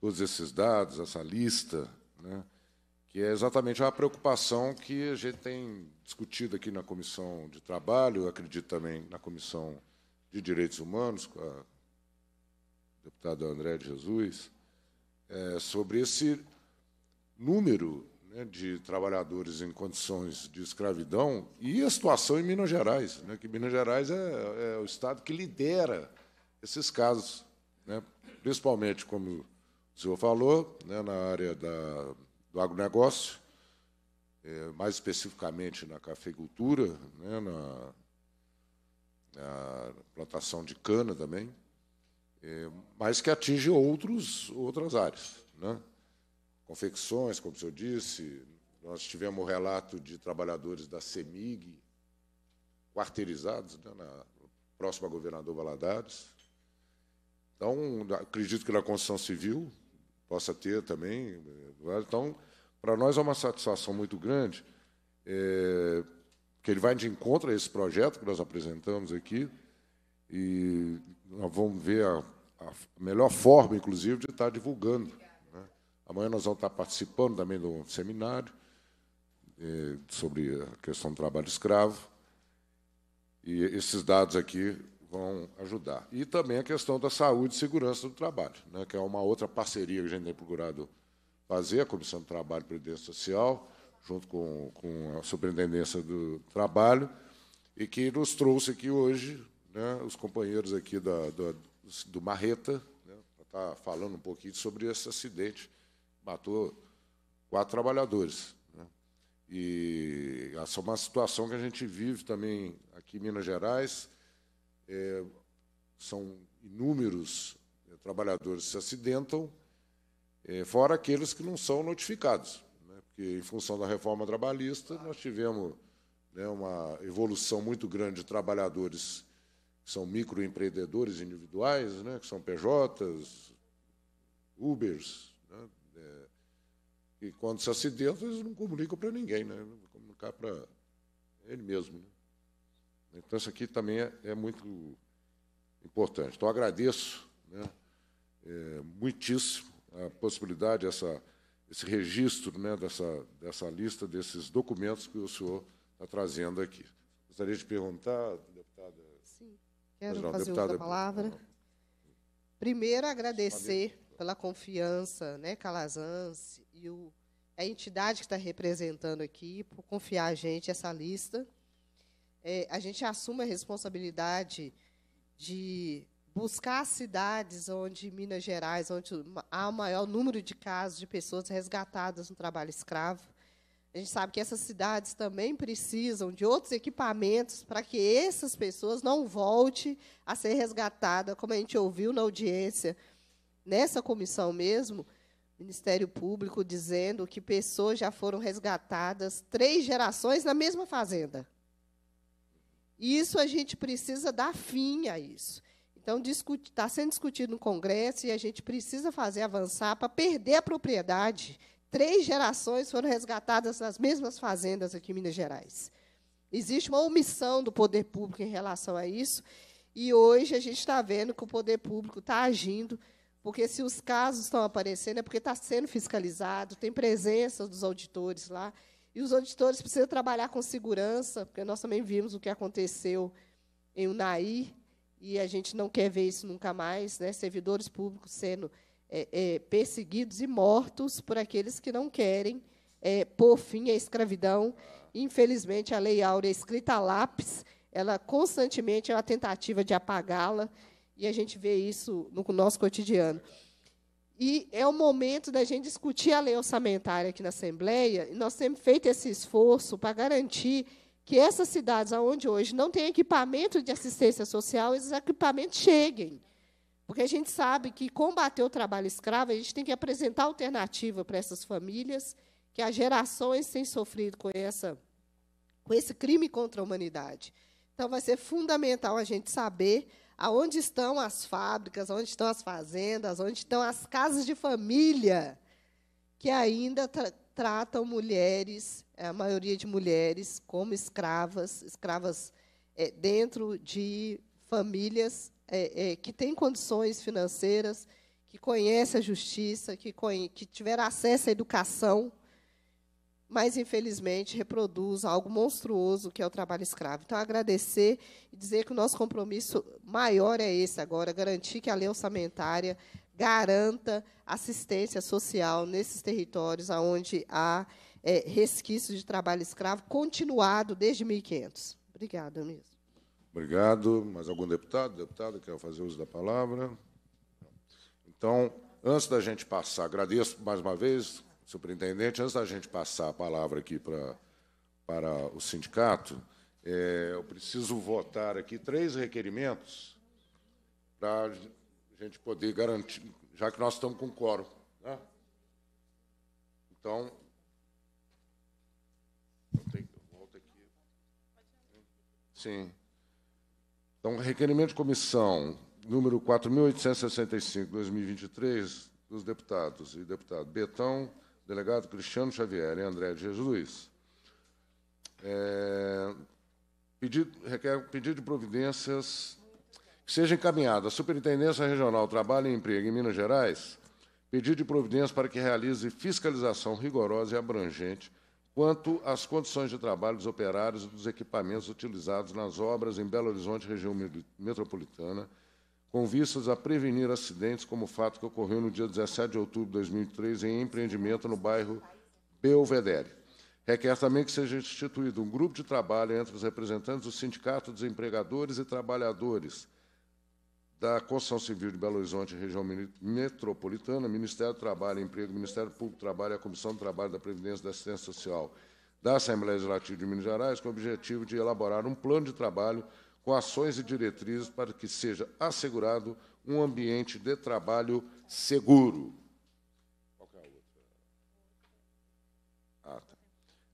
Speaker 1: todos esses dados, essa lista, né, que é exatamente uma preocupação que a gente tem discutido aqui na Comissão de Trabalho, acredito também na Comissão de Direitos Humanos, com a deputada André de Jesus, é, sobre esse número né, de trabalhadores em condições de escravidão e a situação em Minas Gerais, né, que Minas Gerais é, é, o estado que lidera esses casos, né, principalmente, como o senhor falou, né, na área da, do agronegócio, é, mais especificamente na cafeicultura, né, na, na plantação de cana também, é, mas que atinge outros, outras áreas. Né? confecções, como o senhor disse, nós tivemos o relato de trabalhadores da CEMIG quarteirizados né, na próxima governador Valadares. Então, acredito que na construção civil possa ter também. Eh, então, para nós é uma satisfação muito grande é, que ele vai de encontro a esse projeto que nós apresentamos aqui e nós vamos ver a, a melhor forma, inclusive, de estar tá divulgando Amanhã nós vamos estar participando também de um seminário eh, sobre a questão do trabalho escravo. E esses dados aqui vão ajudar. E também a questão da saúde e segurança do trabalho, né, que é uma outra parceria que a gente tem procurado fazer, a Comissão do Trabalho e Previdência Social, junto com, com a Superintendência do Trabalho, e que nos trouxe aqui hoje né, os companheiros aqui da, da do Marreta, né, para estar tá falando um pouquinho sobre esse acidente matou quatro trabalhadores. Né? E essa é uma situação que a gente vive também aqui em Minas Gerais. É, são inúmeros é, trabalhadores que se acidentam, é, fora aqueles que não são notificados. Né? Porque, em função da reforma trabalhista, nós tivemos né, uma evolução muito grande de trabalhadores que são microempreendedores individuais, né, que são PJs, Ubers, é, e quando se acidenta, eles não comunicam para ninguém, né? Não comunicar para ele mesmo. Né? Então, isso aqui também é, é muito importante. Então, agradeço né, é, muitíssimo a possibilidade, essa, esse registro né, dessa, dessa lista, desses documentos que o senhor está trazendo aqui. Gostaria de perguntar,
Speaker 5: deputada. Sim, quero não, fazer deputada, outra é palavra. Primeiro, agradecer pela confiança, né, Calazans e o, a entidade que está representando aqui, por confiar a gente essa lista. É, a gente assume a responsabilidade de buscar cidades onde Minas Gerais, onde há o maior número de casos de pessoas resgatadas no trabalho escravo. A gente sabe que essas cidades também precisam de outros equipamentos para que essas pessoas não voltem a ser resgatadas, como a gente ouviu na audiência, nessa comissão mesmo, Ministério Público dizendo que pessoas já foram resgatadas três gerações na mesma fazenda. Isso a gente precisa dar fim a isso. Então, está sendo discutido no Congresso e a gente precisa fazer avançar para perder a propriedade. Três gerações foram resgatadas nas mesmas fazendas aqui em Minas Gerais. Existe uma omissão do poder público em relação a isso, e hoje a gente está vendo que o poder público está agindo porque se os casos estão aparecendo, é porque está sendo fiscalizado, tem presença dos auditores lá. E os auditores precisam trabalhar com segurança, porque nós também vimos o que aconteceu em Unai e a gente não quer ver isso nunca mais, né? servidores públicos sendo é, é, perseguidos e mortos por aqueles que não querem é, pôr fim à escravidão. Infelizmente, a Lei Áurea escrita a lápis, ela constantemente é uma tentativa de apagá-la, e a gente vê isso no nosso cotidiano. E é o momento da gente discutir a lei orçamentária aqui na Assembleia, e nós temos feito esse esforço para garantir que essas cidades onde hoje não tem equipamento de assistência social, esses equipamentos cheguem. Porque a gente sabe que combater o trabalho escravo, a gente tem que apresentar alternativa para essas famílias que as gerações têm sofrido com, essa, com esse crime contra a humanidade. Então, vai ser fundamental a gente saber aonde estão as fábricas, onde estão as fazendas, onde estão as casas de família que ainda tra tratam mulheres, é, a maioria de mulheres, como escravas, escravas é, dentro de famílias é, é, que têm condições financeiras, que conhecem a justiça, que, que tiveram acesso à educação mas infelizmente reproduz algo monstruoso que é o trabalho escravo. Então, agradecer e dizer que o nosso compromisso maior é esse agora, garantir que a lei orçamentária garanta assistência social nesses territórios onde há é, resquícios de trabalho escravo continuado desde 1500. Obrigada, Eunice.
Speaker 1: Obrigado. Mais algum deputado? Deputado quer fazer uso da palavra? Então, antes da gente passar, agradeço mais uma vez Superintendente, antes da gente passar a palavra aqui para, para o sindicato, é, eu preciso votar aqui três requerimentos para a gente poder garantir, já que nós estamos com quórum. Né? Então, Sim. Então, requerimento de comissão número 4.865, 2023, dos deputados e deputado Betão, delegado Cristiano Xavier e André de Jesus, é, pedido, requer pedido de providências que seja encaminhada à Superintendência Regional Trabalho e Emprego em Minas Gerais, pedido de providências para que realize fiscalização rigorosa e abrangente quanto às condições de trabalho dos operários e dos equipamentos utilizados nas obras em Belo Horizonte, região metropolitana, com vistas a prevenir acidentes, como o fato que ocorreu no dia 17 de outubro de 2003 em empreendimento no bairro Belvedere. Requer também que seja instituído um grupo de trabalho entre os representantes do Sindicato dos Empregadores e Trabalhadores da Construção Civil de Belo Horizonte, região metropolitana, Ministério do Trabalho e Emprego, Ministério Público do Trabalho e a Comissão do Trabalho da Previdência e da Assistência Social da Assembleia Legislativa de Minas Gerais, com o objetivo de elaborar um plano de trabalho com ações e diretrizes para que seja assegurado um ambiente de trabalho seguro. É ah, tá.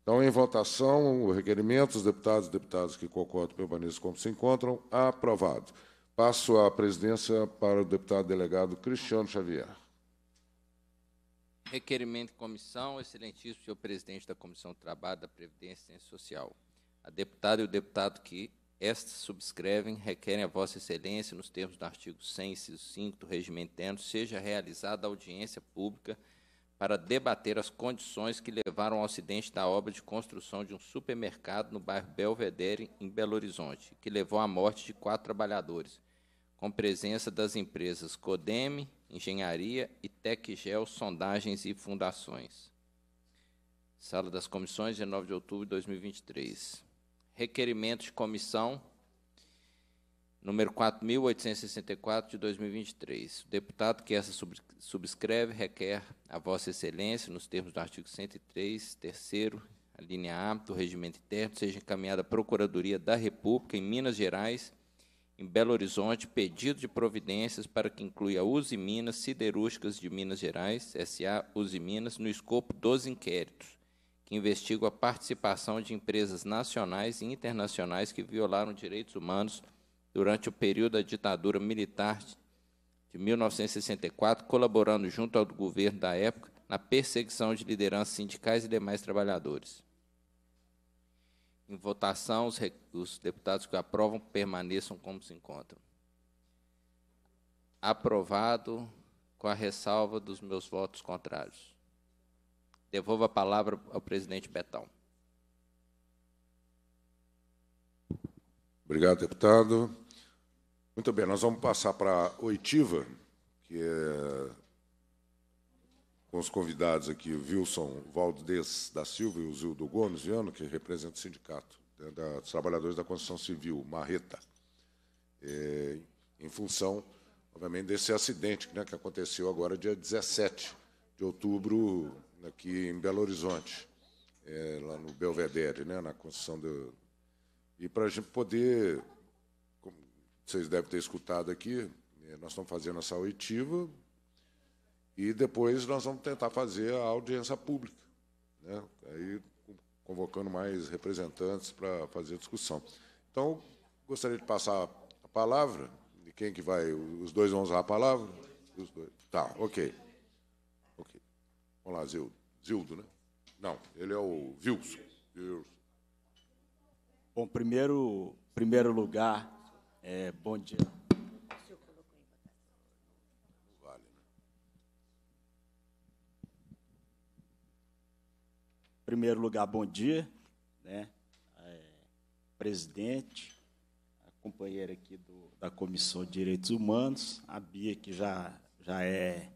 Speaker 1: Então, em votação, o requerimento, os deputados e deputadas que concordam permaneçam como se encontram, aprovado. Passo a presidência para o deputado delegado Cristiano Xavier.
Speaker 6: Requerimento de comissão, excelentíssimo senhor presidente da Comissão de Trabalho, da Previdência e Social. A deputada e o deputado que estas subscrevem, requerem a Vossa Excelência, nos termos do artigo 100, inciso 5 do Regimento Interno, seja realizada audiência pública para debater as condições que levaram ao acidente da obra de construção de um supermercado no bairro Belvedere, em Belo Horizonte, que levou à morte de quatro trabalhadores, com presença das empresas Codeme, Engenharia e Tecgel Sondagens e Fundações. Sala das Comissões, 19 de outubro de 2023 requerimento de comissão número 4.864 de 2023. O deputado que essa subscreve requer a Vossa Excelência, nos termos do artigo 103, terceiro, a linha A do Regimento Interno, seja encaminhada à Procuradoria da República em Minas Gerais, em Belo Horizonte, pedido de providências para que inclua a Uzi Minas Siderúrgicas de Minas Gerais, SA Use Minas, no escopo dos inquéritos que investiga a participação de empresas nacionais e internacionais que violaram direitos humanos durante o período da ditadura militar de 1964, colaborando junto ao governo da época na perseguição de lideranças sindicais e demais trabalhadores. Em votação, os, os deputados que aprovam permaneçam como se encontram. Aprovado com a ressalva dos meus votos contrários. Devolvo a palavra ao presidente Betão.
Speaker 1: Obrigado, deputado. Muito
Speaker 6: bem, nós vamos passar para a
Speaker 1: oitiva, que é com os convidados aqui, o Wilson Valdez da Silva e o Zildo Gomes Viano, que representa o sindicato né, dos trabalhadores da construção civil, Marreta, é, em função, obviamente, desse acidente né, que aconteceu agora, dia 17 de outubro, aqui em Belo Horizonte, é, lá no Belvedere, né, na construção do. E para a gente poder, como vocês devem ter escutado aqui, é, nós estamos fazendo essa oitiva e depois nós vamos tentar fazer a audiência pública. Né, aí convocando mais representantes para fazer a discussão. Então, gostaria de passar a palavra. de quem que vai? Os dois vão usar a palavra? Os dois. Tá, ok. Vamos lá, Zildo.
Speaker 7: Zildo, né? Não, ele é o Vilson. Bom, primeiro, primeiro lugar, é, bom dia. Né? primeiro lugar, bom dia, né? É, presidente, a companheira aqui do, da Comissão de Direitos Humanos, a Bia, que já, já é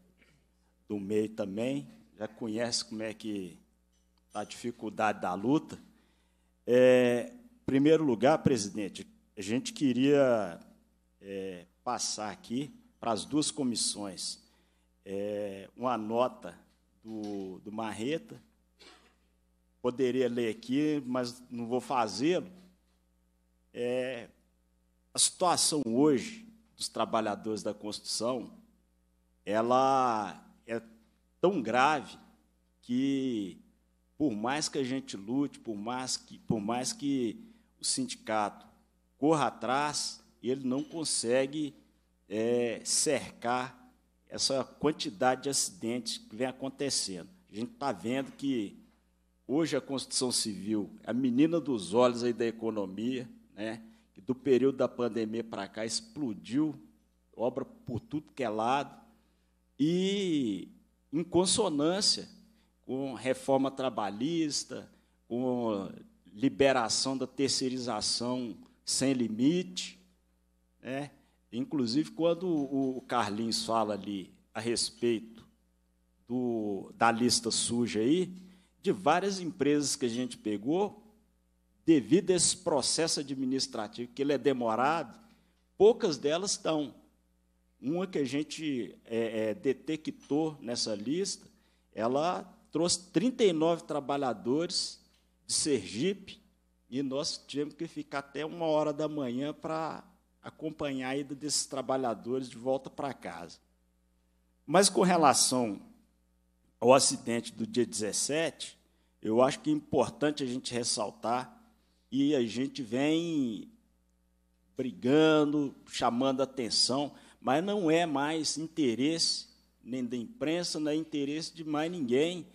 Speaker 7: do meio também, já né, conhece como é que tá a dificuldade da luta. É, em primeiro lugar, presidente, a gente queria é, passar aqui para as duas comissões é, uma nota do, do Marreta. Poderia ler aqui, mas não vou fazê-lo. É, a situação hoje dos trabalhadores da construção, ela tão grave que, por mais que a gente lute, por mais que, por mais que o sindicato corra atrás, ele não consegue é, cercar essa quantidade de acidentes que vem acontecendo. A gente está vendo que hoje a Constituição Civil, a menina dos olhos aí da economia, né, que do período da pandemia para cá explodiu, obra por tudo que é lado, e em consonância com reforma trabalhista, com liberação da terceirização sem limite. Né? Inclusive, quando o Carlinhos fala ali a respeito do, da lista suja aí, de várias empresas que a gente pegou, devido a esse processo administrativo, que ele é demorado, poucas delas estão uma que a gente é, é, detectou nessa lista, ela trouxe 39 trabalhadores de Sergipe e nós tivemos que ficar até uma hora da manhã para acompanhar a ida desses trabalhadores de volta para casa. Mas com relação ao acidente do dia 17, eu acho que é importante a gente ressaltar e a gente vem brigando, chamando atenção mas não é mais interesse nem da imprensa, não é interesse de mais ninguém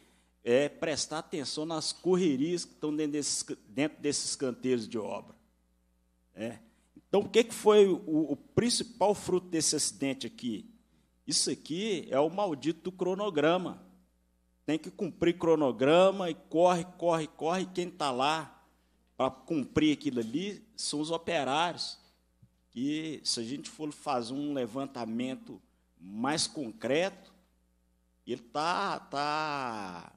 Speaker 7: é prestar atenção nas correrias que estão dentro desses, dentro desses canteiros de obra. É. Então, o que, que foi o, o principal fruto desse acidente aqui? Isso aqui é o maldito cronograma. Tem que cumprir cronograma e corre, corre, corre. Quem está lá para cumprir aquilo ali são os operários. E se a gente for fazer um levantamento mais concreto, ele está tá,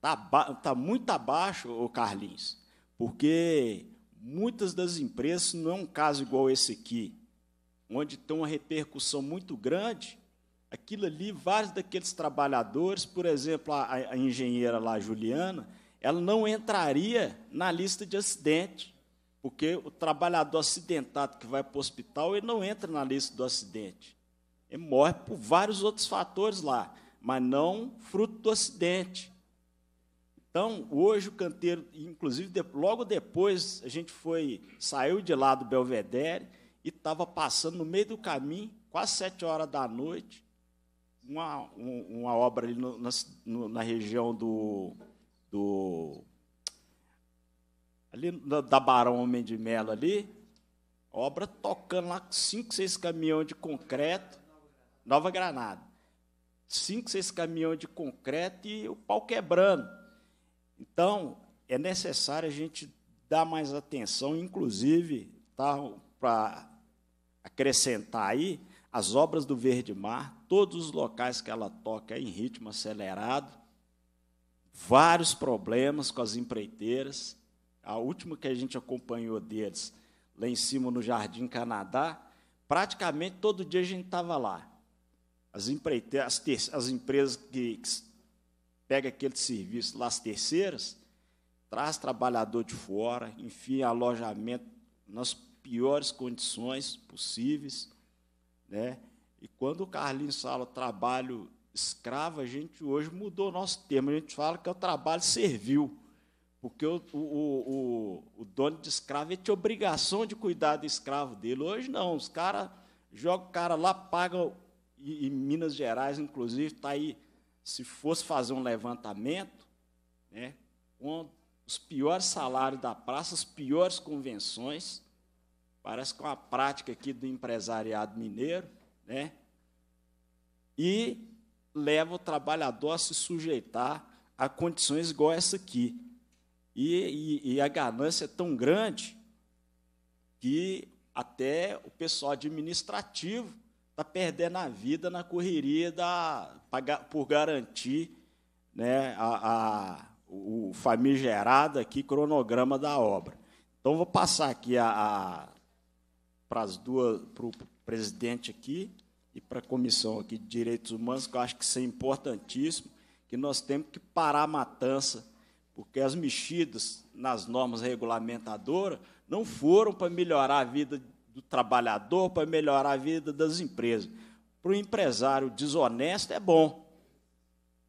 Speaker 7: tá, tá, tá muito abaixo, o Carlinhos, porque muitas das empresas, não é um caso igual esse aqui, onde tem uma repercussão muito grande, aquilo ali, vários daqueles trabalhadores, por exemplo, a, a engenheira lá, Juliana, ela não entraria na lista de acidente. Porque o trabalhador acidentado que vai para o hospital, ele não entra na lista do acidente. Ele morre por vários outros fatores lá, mas não fruto do acidente. Então, hoje o canteiro, inclusive logo depois a gente foi, saiu de lá do Belvedere e estava passando no meio do caminho, quase sete horas da noite, uma, uma obra ali no, na, no, na região do, do ali da Barão Homem de Melo ali, obra tocando lá cinco, seis caminhões de concreto, Nova Granada. Cinco, seis caminhões de concreto e o pau quebrando. Então, é necessário a gente dar mais atenção, inclusive, tá, para acrescentar aí, as obras do Verde Mar, todos os locais que ela toca em ritmo acelerado, vários problemas com as empreiteiras, a última que a gente acompanhou deles, lá em cima no Jardim Canadá, praticamente todo dia a gente estava lá. As, as, as empresas que, que pegam aquele serviço lá, as terceiras, traz trabalhador de fora, enfia alojamento nas piores condições possíveis. Né? E quando o Carlinhos fala trabalho escravo, a gente hoje mudou nosso termo, a gente fala que é o trabalho servil. Porque o, o, o, o dono de escravo tinha obrigação de cuidar do escravo dele. Hoje não, os caras jogam o cara lá, pagam. E, e Minas Gerais, inclusive, está aí. Se fosse fazer um levantamento, né, com os piores salários da praça, as piores convenções, parece que é uma prática aqui do empresariado mineiro, né, e leva o trabalhador a se sujeitar a condições igual essa aqui. E, e, e a ganância é tão grande que até o pessoal administrativo está perdendo a vida na correria da, por garantir né, a, a, o famigerado aqui cronograma da obra. Então, vou passar aqui a, a para as duas, para o presidente aqui e para a comissão aqui de direitos humanos, que eu acho que isso é importantíssimo, que nós temos que parar a matança porque as mexidas nas normas regulamentadoras não foram para melhorar a vida do trabalhador, para melhorar a vida das empresas. Para o empresário desonesto é bom,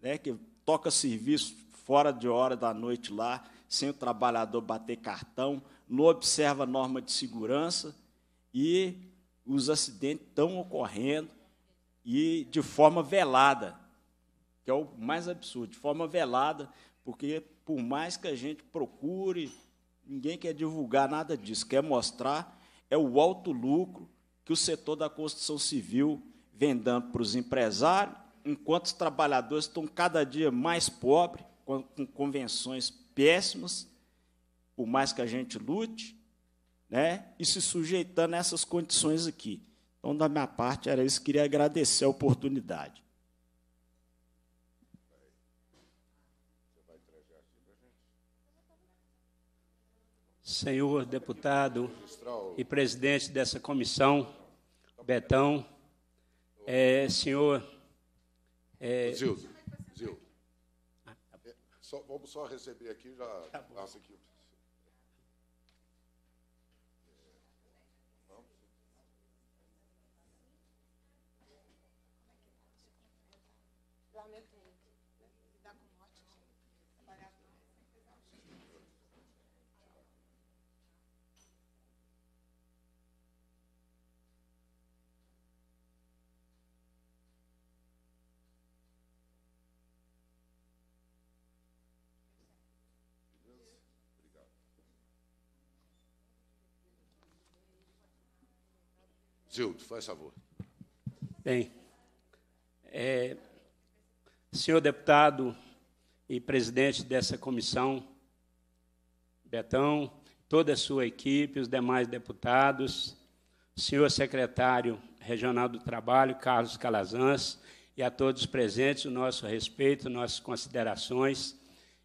Speaker 7: né, que toca serviço fora de hora da noite lá, sem o trabalhador bater cartão, não observa a norma de segurança e os acidentes estão ocorrendo e de forma velada, que é o mais absurdo, de forma velada, porque por mais que a gente procure, ninguém quer divulgar nada disso, quer mostrar é o alto lucro que o setor da construção civil vem dando para os empresários, enquanto os trabalhadores estão cada dia mais pobres, com, com convenções péssimas, por mais que a gente lute, né, e se sujeitando a essas condições aqui. Então, da minha parte, era isso. Queria agradecer a oportunidade.
Speaker 8: senhor deputado e presidente dessa comissão, Betão, é, senhor. É... Zildo, Zildo.
Speaker 1: É, só, vamos só receber aqui, já tá passa aqui. Zildo, faz favor.
Speaker 8: Bem, é, senhor deputado e presidente dessa comissão, Betão, toda a sua equipe, os demais deputados, senhor secretário regional do trabalho, Carlos Calazans, e a todos presentes o nosso respeito, nossas considerações.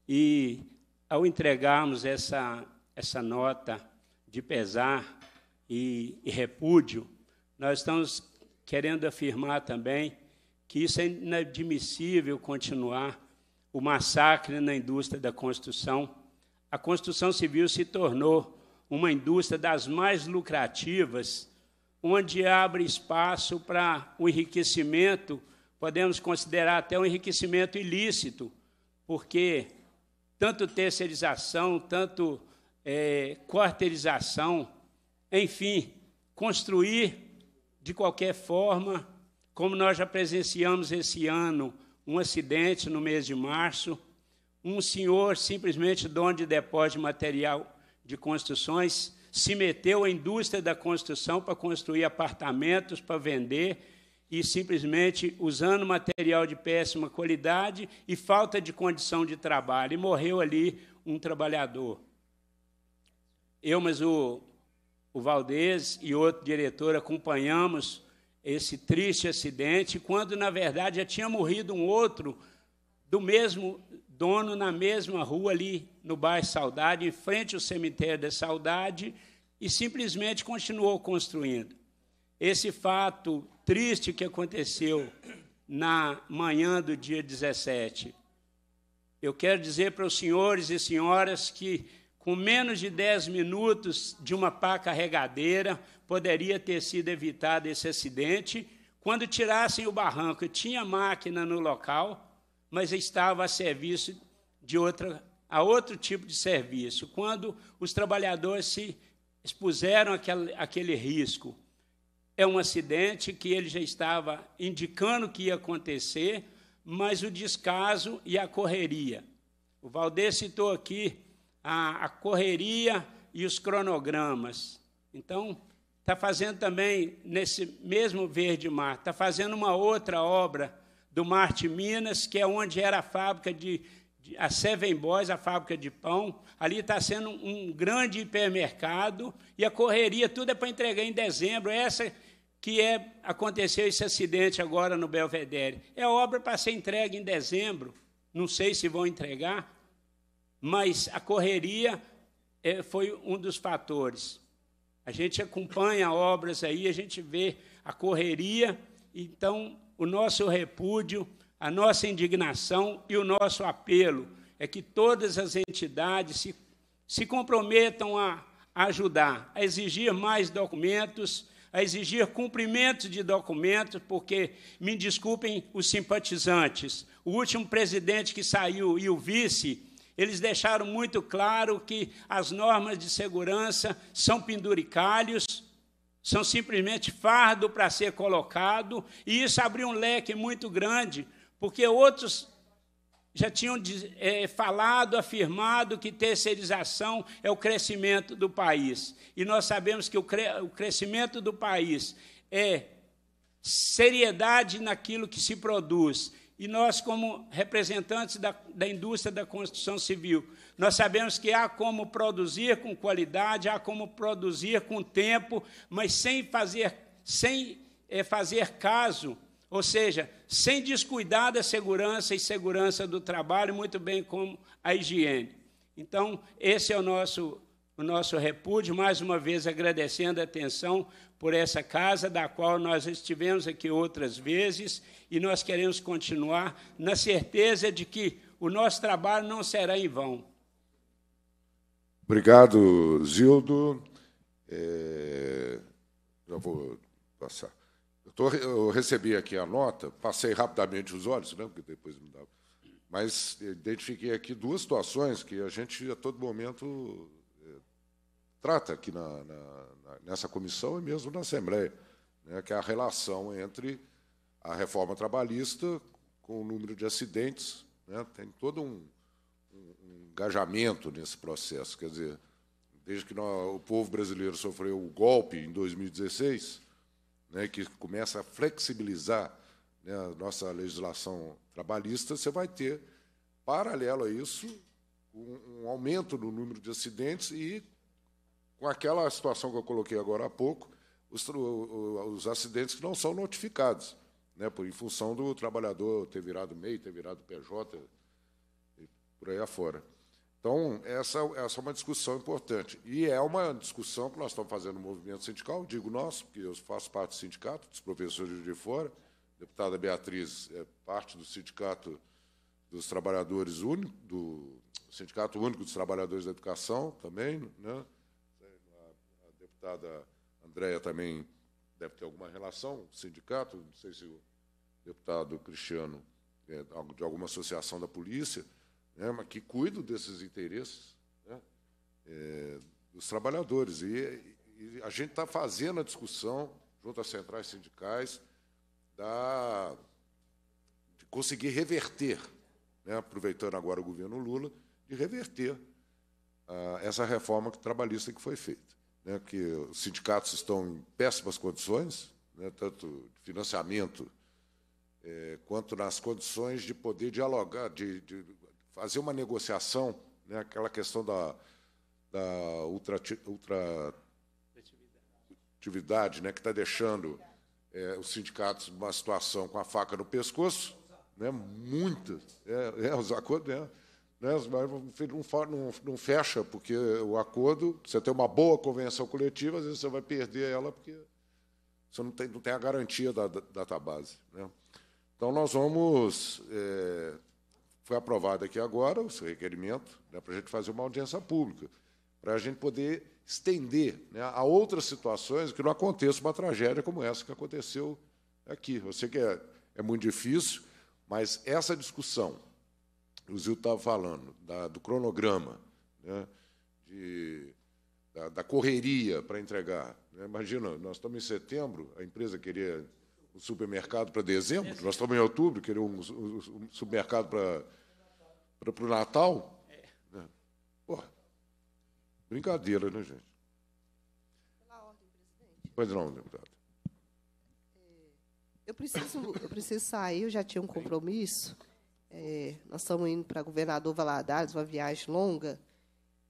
Speaker 8: E, ao entregarmos essa, essa nota de pesar e, e repúdio nós estamos querendo afirmar também que isso é inadmissível continuar o massacre na indústria da construção. A construção civil se tornou uma indústria das mais lucrativas, onde abre espaço para o enriquecimento, podemos considerar até um enriquecimento ilícito, porque tanto terceirização, tanto é, quarteirização, enfim, construir de qualquer forma, como nós já presenciamos esse ano um acidente no mês de março, um senhor, simplesmente dono de depósito de material de construções, se meteu à indústria da construção para construir apartamentos, para vender, e simplesmente usando material de péssima qualidade e falta de condição de trabalho. E morreu ali um trabalhador. Eu, mas o o Valdez e outro diretor acompanhamos esse triste acidente, quando na verdade já tinha morrido um outro do mesmo dono na mesma rua ali no bairro Saudade, em frente ao cemitério da Saudade, e simplesmente continuou construindo. Esse fato triste que aconteceu na manhã do dia 17. Eu quero dizer para os senhores e senhoras que com menos de 10 minutos de uma pá carregadeira, poderia ter sido evitado esse acidente. Quando tirassem o barranco, tinha máquina no local, mas estava a serviço de outra, a outro tipo de serviço. Quando os trabalhadores se expuseram àquele, aquele risco, é um acidente que ele já estava indicando que ia acontecer, mas o descaso e a correria. O Valdez citou aqui a, a correria e os cronogramas. Então, está fazendo também, nesse mesmo Verde Mar, está fazendo uma outra obra do Marte Minas, que é onde era a fábrica de, de a Seven Boys, a fábrica de pão. Ali está sendo um grande hipermercado e a correria, tudo é para entregar em dezembro. Essa que é, aconteceu esse acidente agora no Belvedere. É obra para ser entregue em dezembro. Não sei se vão entregar, mas a correria é, foi um dos fatores. A gente acompanha obras aí, a gente vê a correria, então o nosso repúdio, a nossa indignação e o nosso apelo é que todas as entidades se, se comprometam a ajudar, a exigir mais documentos, a exigir cumprimento de documentos, porque, me desculpem os simpatizantes, o último presidente que saiu e o vice eles deixaram muito claro que as normas de segurança são penduricalhos, são simplesmente fardo para ser colocado, e isso abriu um leque muito grande, porque outros já tinham é, falado, afirmado que terceirização é o crescimento do país. E nós sabemos que o, cre o crescimento do país é seriedade naquilo que se produz e nós, como representantes da, da indústria da construção civil, nós sabemos que há como produzir com qualidade, há como produzir com tempo, mas sem fazer, sem, é, fazer caso, ou seja, sem descuidar da segurança e segurança do trabalho, muito bem como a higiene. Então, esse é o nosso, o nosso repúdio, mais uma vez agradecendo a atenção, por essa casa, da qual nós estivemos aqui outras vezes, e nós queremos continuar na certeza de que o nosso trabalho não será em vão.
Speaker 1: Obrigado, Zildo. É... Já vou passar. Eu, tô, eu, recebi aqui a nota, passei rapidamente os olhos, né, porque depois me dava. Mas identifiquei aqui duas situações que a gente, a todo momento, trata aqui na, na, nessa comissão e mesmo na Assembleia, né, que é a relação entre a reforma trabalhista com o número de acidentes. Né, tem todo um, um, engajamento nesse processo. Quer dizer, desde que nós, o povo brasileiro sofreu o golpe em 2016, né, que começa a flexibilizar né, a nossa legislação trabalhista, você vai ter, paralelo a isso, um, um aumento no número de acidentes e com aquela situação que eu coloquei agora há pouco, os, os acidentes que não são notificados, né, por, em função do trabalhador ter virado MEI, ter virado PJ, por aí afora. Então, essa, essa é uma discussão importante. E é uma discussão que nós estamos fazendo no movimento sindical, digo nós, porque eu faço parte do sindicato, dos professores de fora, a deputada Beatriz é parte do sindicato dos trabalhadores único, do Sindicato Único dos Trabalhadores da Educação também, né? deputada Andréia também deve ter alguma relação, sindicato, não sei se o deputado Cristiano é de alguma associação da polícia, né, mas que cuida desses interesses né, é, dos trabalhadores. E, e a gente está fazendo a discussão junto às centrais sindicais da, de conseguir reverter, né, aproveitando agora o governo Lula, de reverter ah, essa reforma trabalhista que foi feita né, que os sindicatos estão em péssimas condições, né, tanto de financiamento é, quanto nas condições de poder dialogar, de, de fazer uma negociação, né, aquela questão da, da ultra, ultra atividade, né, que está deixando é, os sindicatos numa situação com a faca no pescoço, né, muitas, é, é, os acordos, né, não, não fecha, porque o acordo, você tem uma boa convenção coletiva, às vezes você vai perder ela porque você não tem, não tem a garantia da, da database. Né? Então, nós vamos... É, foi aprovado aqui agora o seu requerimento né, para a gente fazer uma audiência pública, para a gente poder estender né, a outras situações que não aconteça uma tragédia como essa que aconteceu aqui. Eu sei que é, é muito difícil, mas essa discussão o Zil estava tá falando, da, do cronograma, né, de, da, da, correria para entregar. Né. Imagina, nós estamos em setembro, a empresa queria o supermercado para dezembro, nós estamos em outubro, queria um, um, um supermercado para o Natal. É. Né. Pô, brincadeira, né, gente? Pela ordem, presidente. Pois não, deputado.
Speaker 5: É, eu preciso, eu preciso sair, eu já tinha um compromisso. É, nós estamos indo para Governador Valadares, uma viagem longa,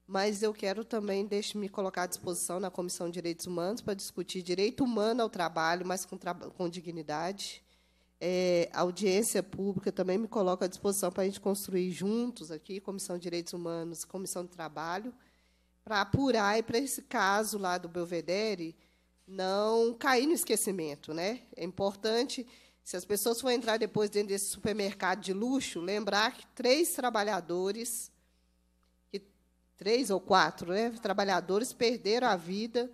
Speaker 5: mas eu quero também deixe, me colocar à disposição na Comissão de Direitos Humanos para discutir direito humano ao trabalho, mas com, tra com dignidade. É, audiência pública também me coloco à disposição para a gente construir juntos aqui, Comissão de Direitos Humanos, Comissão de Trabalho, para apurar e para esse caso lá do Belvedere não cair no esquecimento. Né? É importante se as pessoas forem entrar depois dentro desse supermercado de luxo, lembrar que três trabalhadores, que, três ou quatro né, trabalhadores perderam a vida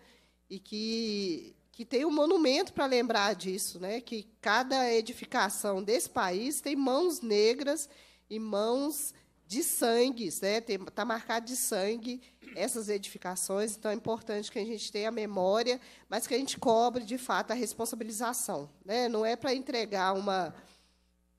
Speaker 5: e que, que tem um monumento para lembrar disso, né, que cada edificação desse país tem mãos negras e mãos de sangue, né? está marcado de sangue essas edificações, então é importante que a gente tenha a memória, mas que a gente cobre, de fato, a responsabilização. Né? Não é para entregar uma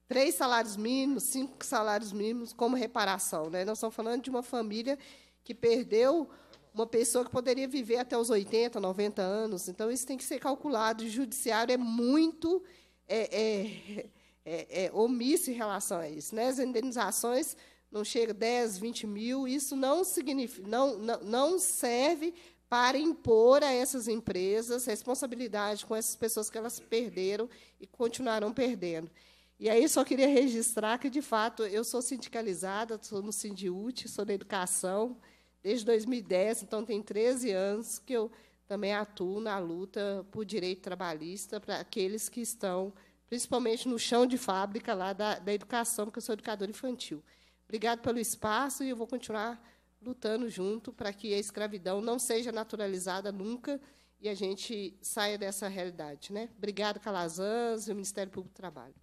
Speaker 5: três salários mínimos, cinco salários mínimos como reparação. Né? Nós estamos falando de uma família que perdeu uma pessoa que poderia viver até os 80, 90 anos. Então, isso tem que ser calculado. O judiciário é muito é, é, é, é, é omisso em relação a isso. Né? As indenizações não chega 10, 20 mil, isso não, significa, não, não, não serve para impor a essas empresas responsabilidade com essas pessoas que elas perderam e continuarão perdendo. E aí só queria registrar que, de fato, eu sou sindicalizada, sou no Sindiúte, sou da educação, desde 2010, então tem 13 anos que eu também atuo na luta por direito trabalhista para aqueles que estão, principalmente no chão de fábrica lá da, da educação, porque eu sou educadora infantil. Obrigado pelo espaço e eu vou continuar lutando junto para que a escravidão não seja naturalizada nunca e a gente saia dessa realidade. Né? Obrigado, Calazans e o Ministério Público do Trabalho.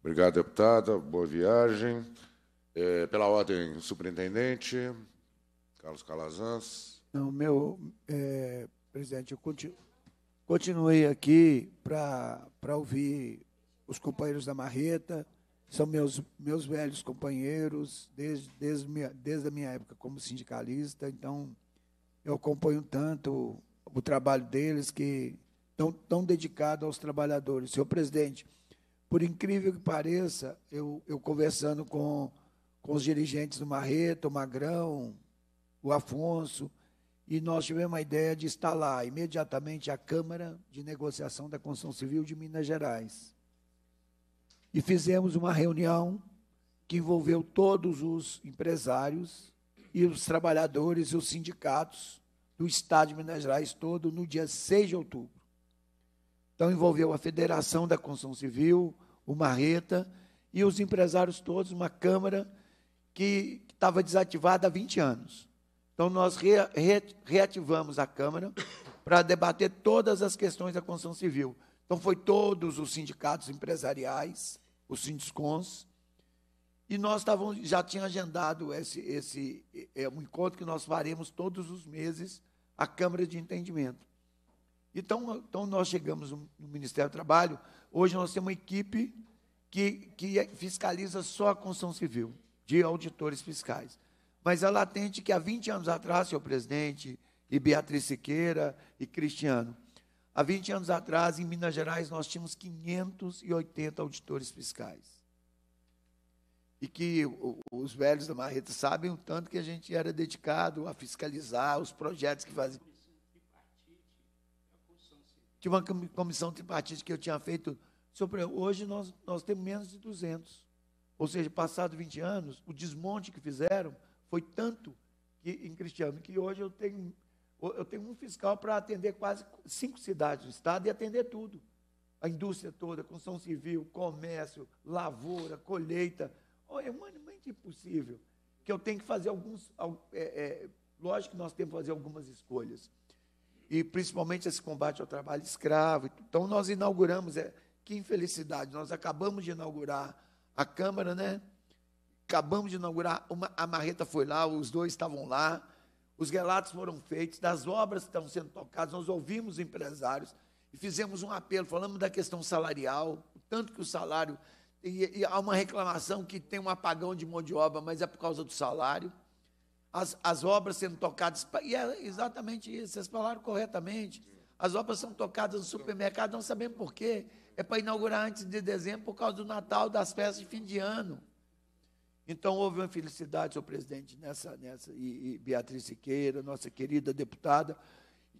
Speaker 1: Obrigado, deputada. Boa viagem. É, pela ordem, superintendente, Carlos Calazans.
Speaker 4: Não, meu, é, presidente, eu continuei aqui para ouvir os companheiros da Marreta, são meus, meus velhos companheiros desde, desde, minha, desde a minha época como sindicalista, então eu acompanho tanto o trabalho deles que estão tão dedicado aos trabalhadores. Senhor presidente, por incrível que pareça, eu, eu conversando com, com os dirigentes do Marreto, o Magrão, o Afonso, e nós tivemos a ideia de instalar imediatamente a Câmara de Negociação da Construção Civil de Minas Gerais e fizemos uma reunião que envolveu todos os empresários e os trabalhadores e os sindicatos do Estado de Minas Gerais todo no dia 6 de outubro. Então, envolveu a Federação da Construção Civil, o Marreta e os empresários todos, uma Câmara que estava desativada há 20 anos. Então, nós re, re, reativamos a Câmara para debater todas as questões da construção civil. Então foi todos os sindicatos empresariais, os sindicons, e nós já tinha agendado esse, esse é, é, um encontro que nós faremos todos os meses a Câmara de Entendimento. Então, então nós chegamos no, Ministério do Trabalho, hoje nós temos uma equipe que, que é, fiscaliza só a construção civil, de auditores fiscais. Mas é latente que há 20 anos atrás, senhor presidente, e Beatriz Siqueira e Cristiano, Há 20 anos atrás, em Minas Gerais, nós tínhamos 580 auditores fiscais. E que os velhos da Marreta sabem o tanto que a gente era dedicado a fiscalizar os projetos que faziam. Tinha uma comissão tripartite que eu tinha feito. Sobre, hoje nós, nós temos menos de 200. Ou seja, passado 20 anos, o desmonte que fizeram foi tanto que, em Cristiano que hoje eu tenho eu tenho um fiscal para atender quase cinco cidades do estado e atender tudo. A indústria toda, construção civil, comércio, lavoura, colheita. Oh, é humanamente impossível que eu tenho que fazer alguns. É, é, lógico que nós temos que fazer algumas escolhas. E principalmente esse combate ao trabalho escravo. Então, nós inauguramos, é, que infelicidade, nós acabamos de inaugurar a Câmara, né? Acabamos de inaugurar, uma, a Marreta foi lá, os dois estavam lá os relatos foram feitos das obras que estão sendo tocadas, nós ouvimos empresários e fizemos um apelo, falamos da questão salarial, o tanto que o salário. E, e há uma reclamação que tem um apagão de mão de obra, mas é por causa do salário. As, as obras sendo tocadas, e é exatamente isso, vocês falaram corretamente. As obras são tocadas no supermercado, não sabemos por quê. É para inaugurar antes de dezembro por causa do Natal, das festas de fim de ano. Então, houve uma felicidade, senhor presidente, nessa, nessa e, e Beatriz Siqueira, nossa querida deputada.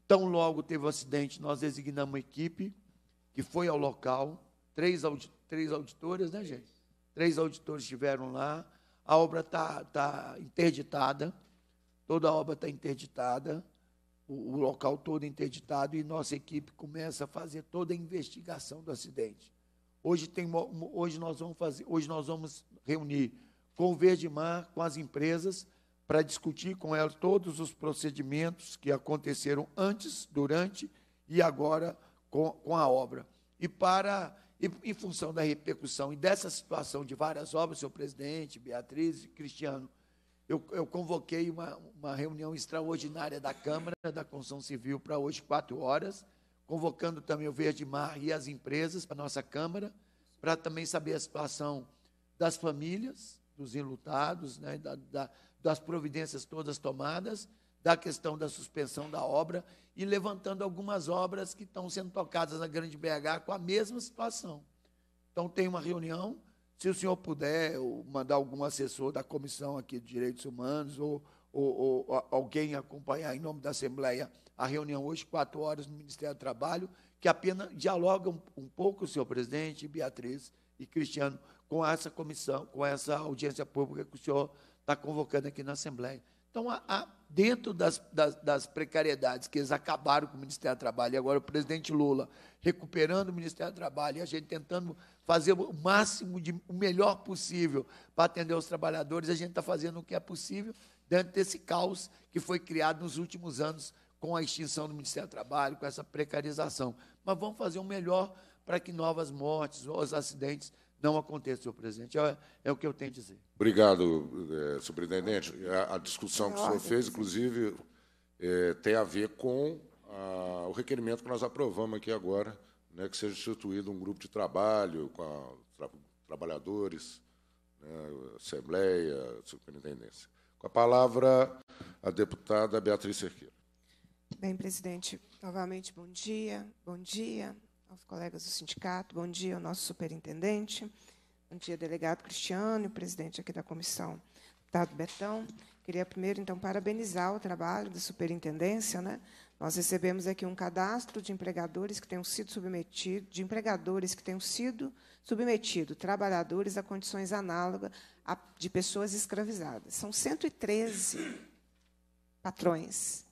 Speaker 4: Tão logo teve o um acidente, nós designamos uma equipe que foi ao local, três, três auditoras, né, gente? Três auditores estiveram lá. A obra está tá interditada, toda a obra está interditada, o, o local todo interditado, e nossa equipe começa a fazer toda a investigação do acidente. Hoje, tem, hoje, nós, vamos fazer, hoje nós vamos reunir com o Verde Mar, com as empresas, para discutir com elas todos os procedimentos que aconteceram antes, durante e agora com, com a obra. E para e, em função da repercussão e dessa situação de várias obras, senhor presidente, Beatriz e Cristiano, eu, eu convoquei uma, uma, reunião extraordinária da Câmara da Construção Civil para hoje, quatro horas, convocando também o Verde Mar e as empresas para a nossa Câmara, para também saber a situação das famílias, dos enlutados, né, da, da, das providências todas tomadas, da questão da suspensão da obra e levantando algumas obras que estão sendo tocadas na Grande BH com a mesma situação. Então, tem uma reunião. Se o senhor puder mandar algum assessor da comissão aqui de direitos humanos ou, ou, ou alguém acompanhar em nome da Assembleia a reunião hoje, quatro horas, no Ministério do Trabalho, que apenas dialoga um, um pouco, senhor presidente, Beatriz e Cristiano, com essa comissão, com essa audiência pública que o senhor está convocando aqui na Assembleia. Então, há, há dentro das, das, das, precariedades que eles acabaram com o Ministério do Trabalho, e agora o presidente Lula recuperando o Ministério do Trabalho, e a gente tentando fazer o máximo, de, o melhor possível para atender os trabalhadores, a gente está fazendo o que é possível dentro desse caos que foi criado nos últimos anos com a extinção do Ministério do Trabalho, com essa precarização. Mas vamos fazer o melhor para que novas mortes ou acidentes não aconteça, senhor presidente. É, é o que eu tenho a dizer.
Speaker 1: Obrigado, eh, superintendente. A, a discussão que o senhor fez, inclusive, é, tem a ver com a, o requerimento que nós aprovamos aqui agora, né, que seja instituído um grupo de trabalho com a, tra, trabalhadores, né, assembleia, superintendência. Com a palavra, a deputada Beatriz Cerqueira.
Speaker 2: Bem, presidente, novamente bom dia, bom dia aos colegas do sindicato, bom dia ao nosso superintendente, bom dia, delegado Cristiano, e presidente aqui da comissão, deputado Betão. Queria primeiro, então, parabenizar o trabalho da superintendência. Né? Nós recebemos aqui um cadastro de empregadores que tenham sido submetidos, de empregadores que tenham sido submetido trabalhadores a condições análogas a, de pessoas escravizadas. São 113 patrões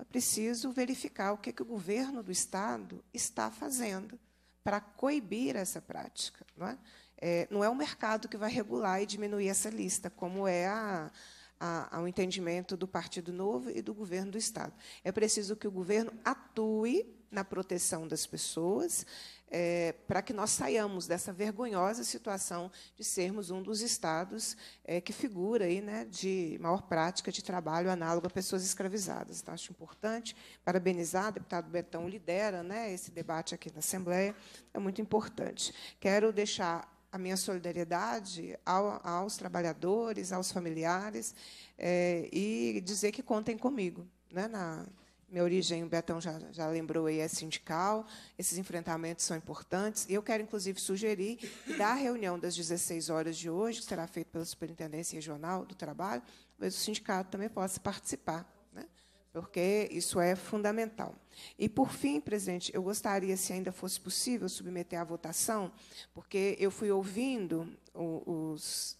Speaker 2: é preciso verificar o que, é que o governo do Estado está fazendo para coibir essa prática. Não é? é? não é o mercado que vai regular e diminuir essa lista, como é a, a, entendimento do Partido Novo e do governo do Estado. É preciso que o governo atue na proteção das pessoas, é, para que nós saiamos dessa vergonhosa situação de sermos um dos estados é, que figura aí, né, de maior prática de trabalho análogo a pessoas escravizadas. Então, acho importante parabenizar, o deputado Betão lidera né, esse debate aqui na Assembleia, é muito importante. Quero deixar a minha solidariedade ao, aos trabalhadores, aos familiares, é, e dizer que contem comigo né, na minha origem, o Betão já, já lembrou aí, é sindical, esses enfrentamentos são importantes. Eu quero, inclusive, sugerir que da reunião das 16 horas de hoje, que será feita pela Superintendência Regional do Trabalho, mas o sindicato também possa participar, né? porque isso é fundamental. E, por fim, presidente, eu gostaria, se ainda fosse possível, submeter à votação, porque eu fui ouvindo os,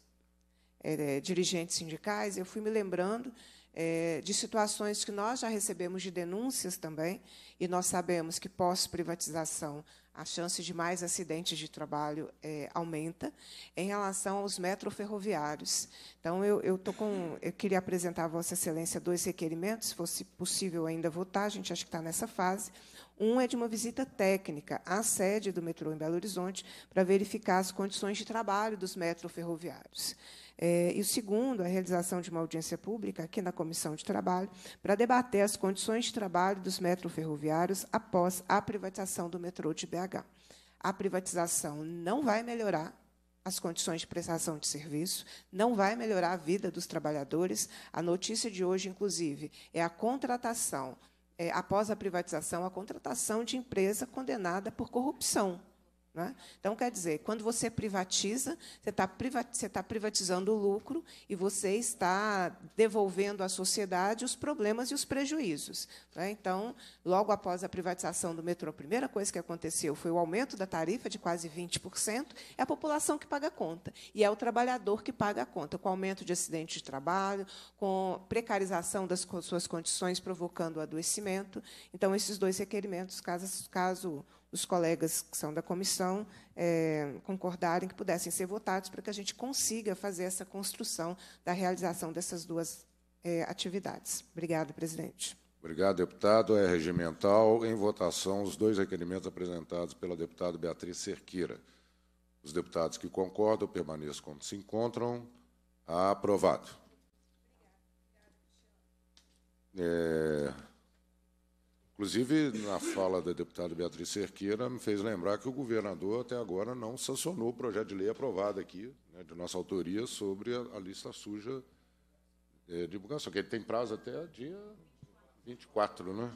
Speaker 2: é, dirigentes sindicais, eu fui me lembrando é, de situações que nós já recebemos de denúncias também, e nós sabemos que pós-privatização a chance de mais acidentes de trabalho é, aumenta em relação aos metroferroviários. Então, eu, eu, tô com, eu queria apresentar a Vossa Excelência dois requerimentos, se fosse possível ainda votar, a gente acha que está nessa fase. Um é de uma visita técnica à sede do metrô em Belo Horizonte para verificar as condições de trabalho dos metroferroviários. É, e o segundo, a realização de uma audiência pública aqui na Comissão de Trabalho para debater as condições de trabalho dos metroferroviários após a privatização do metrô de BH. A privatização não vai melhorar as condições de prestação de serviço, não vai melhorar a vida dos trabalhadores. A notícia de hoje, inclusive, é a contratação, é, após a privatização, a contratação de empresa condenada por corrupção. Né? Então, quer dizer, quando você privatiza, você está tá privatizando o lucro e você está devolvendo à sociedade os problemas e os prejuízos. Né? Então, logo após a privatização do metrô, a primeira coisa que aconteceu foi o aumento da tarifa de quase 20%. É a população que paga a conta e é o trabalhador que paga a conta, com aumento de acidentes de trabalho, com precarização das suas condições, provocando o adoecimento. Então, esses dois requerimentos, caso, caso os colegas que são da comissão é, concordarem que pudessem ser votados para que a gente consiga fazer essa construção da realização dessas duas é, atividades. Obrigada, presidente.
Speaker 1: Obrigado, deputado. É regimental. Em votação, os dois requerimentos apresentados pela deputada Beatriz Cerqueira. Os deputados que concordam permaneçam quando se encontram. Aprovado. É, Inclusive, na fala da deputada Beatriz Cerqueira, me fez lembrar que o governador até agora não sancionou o projeto de lei aprovado aqui, né, de nossa autoria, sobre a, a lista suja é, de divulgação, que ele tem prazo até dia 24, né?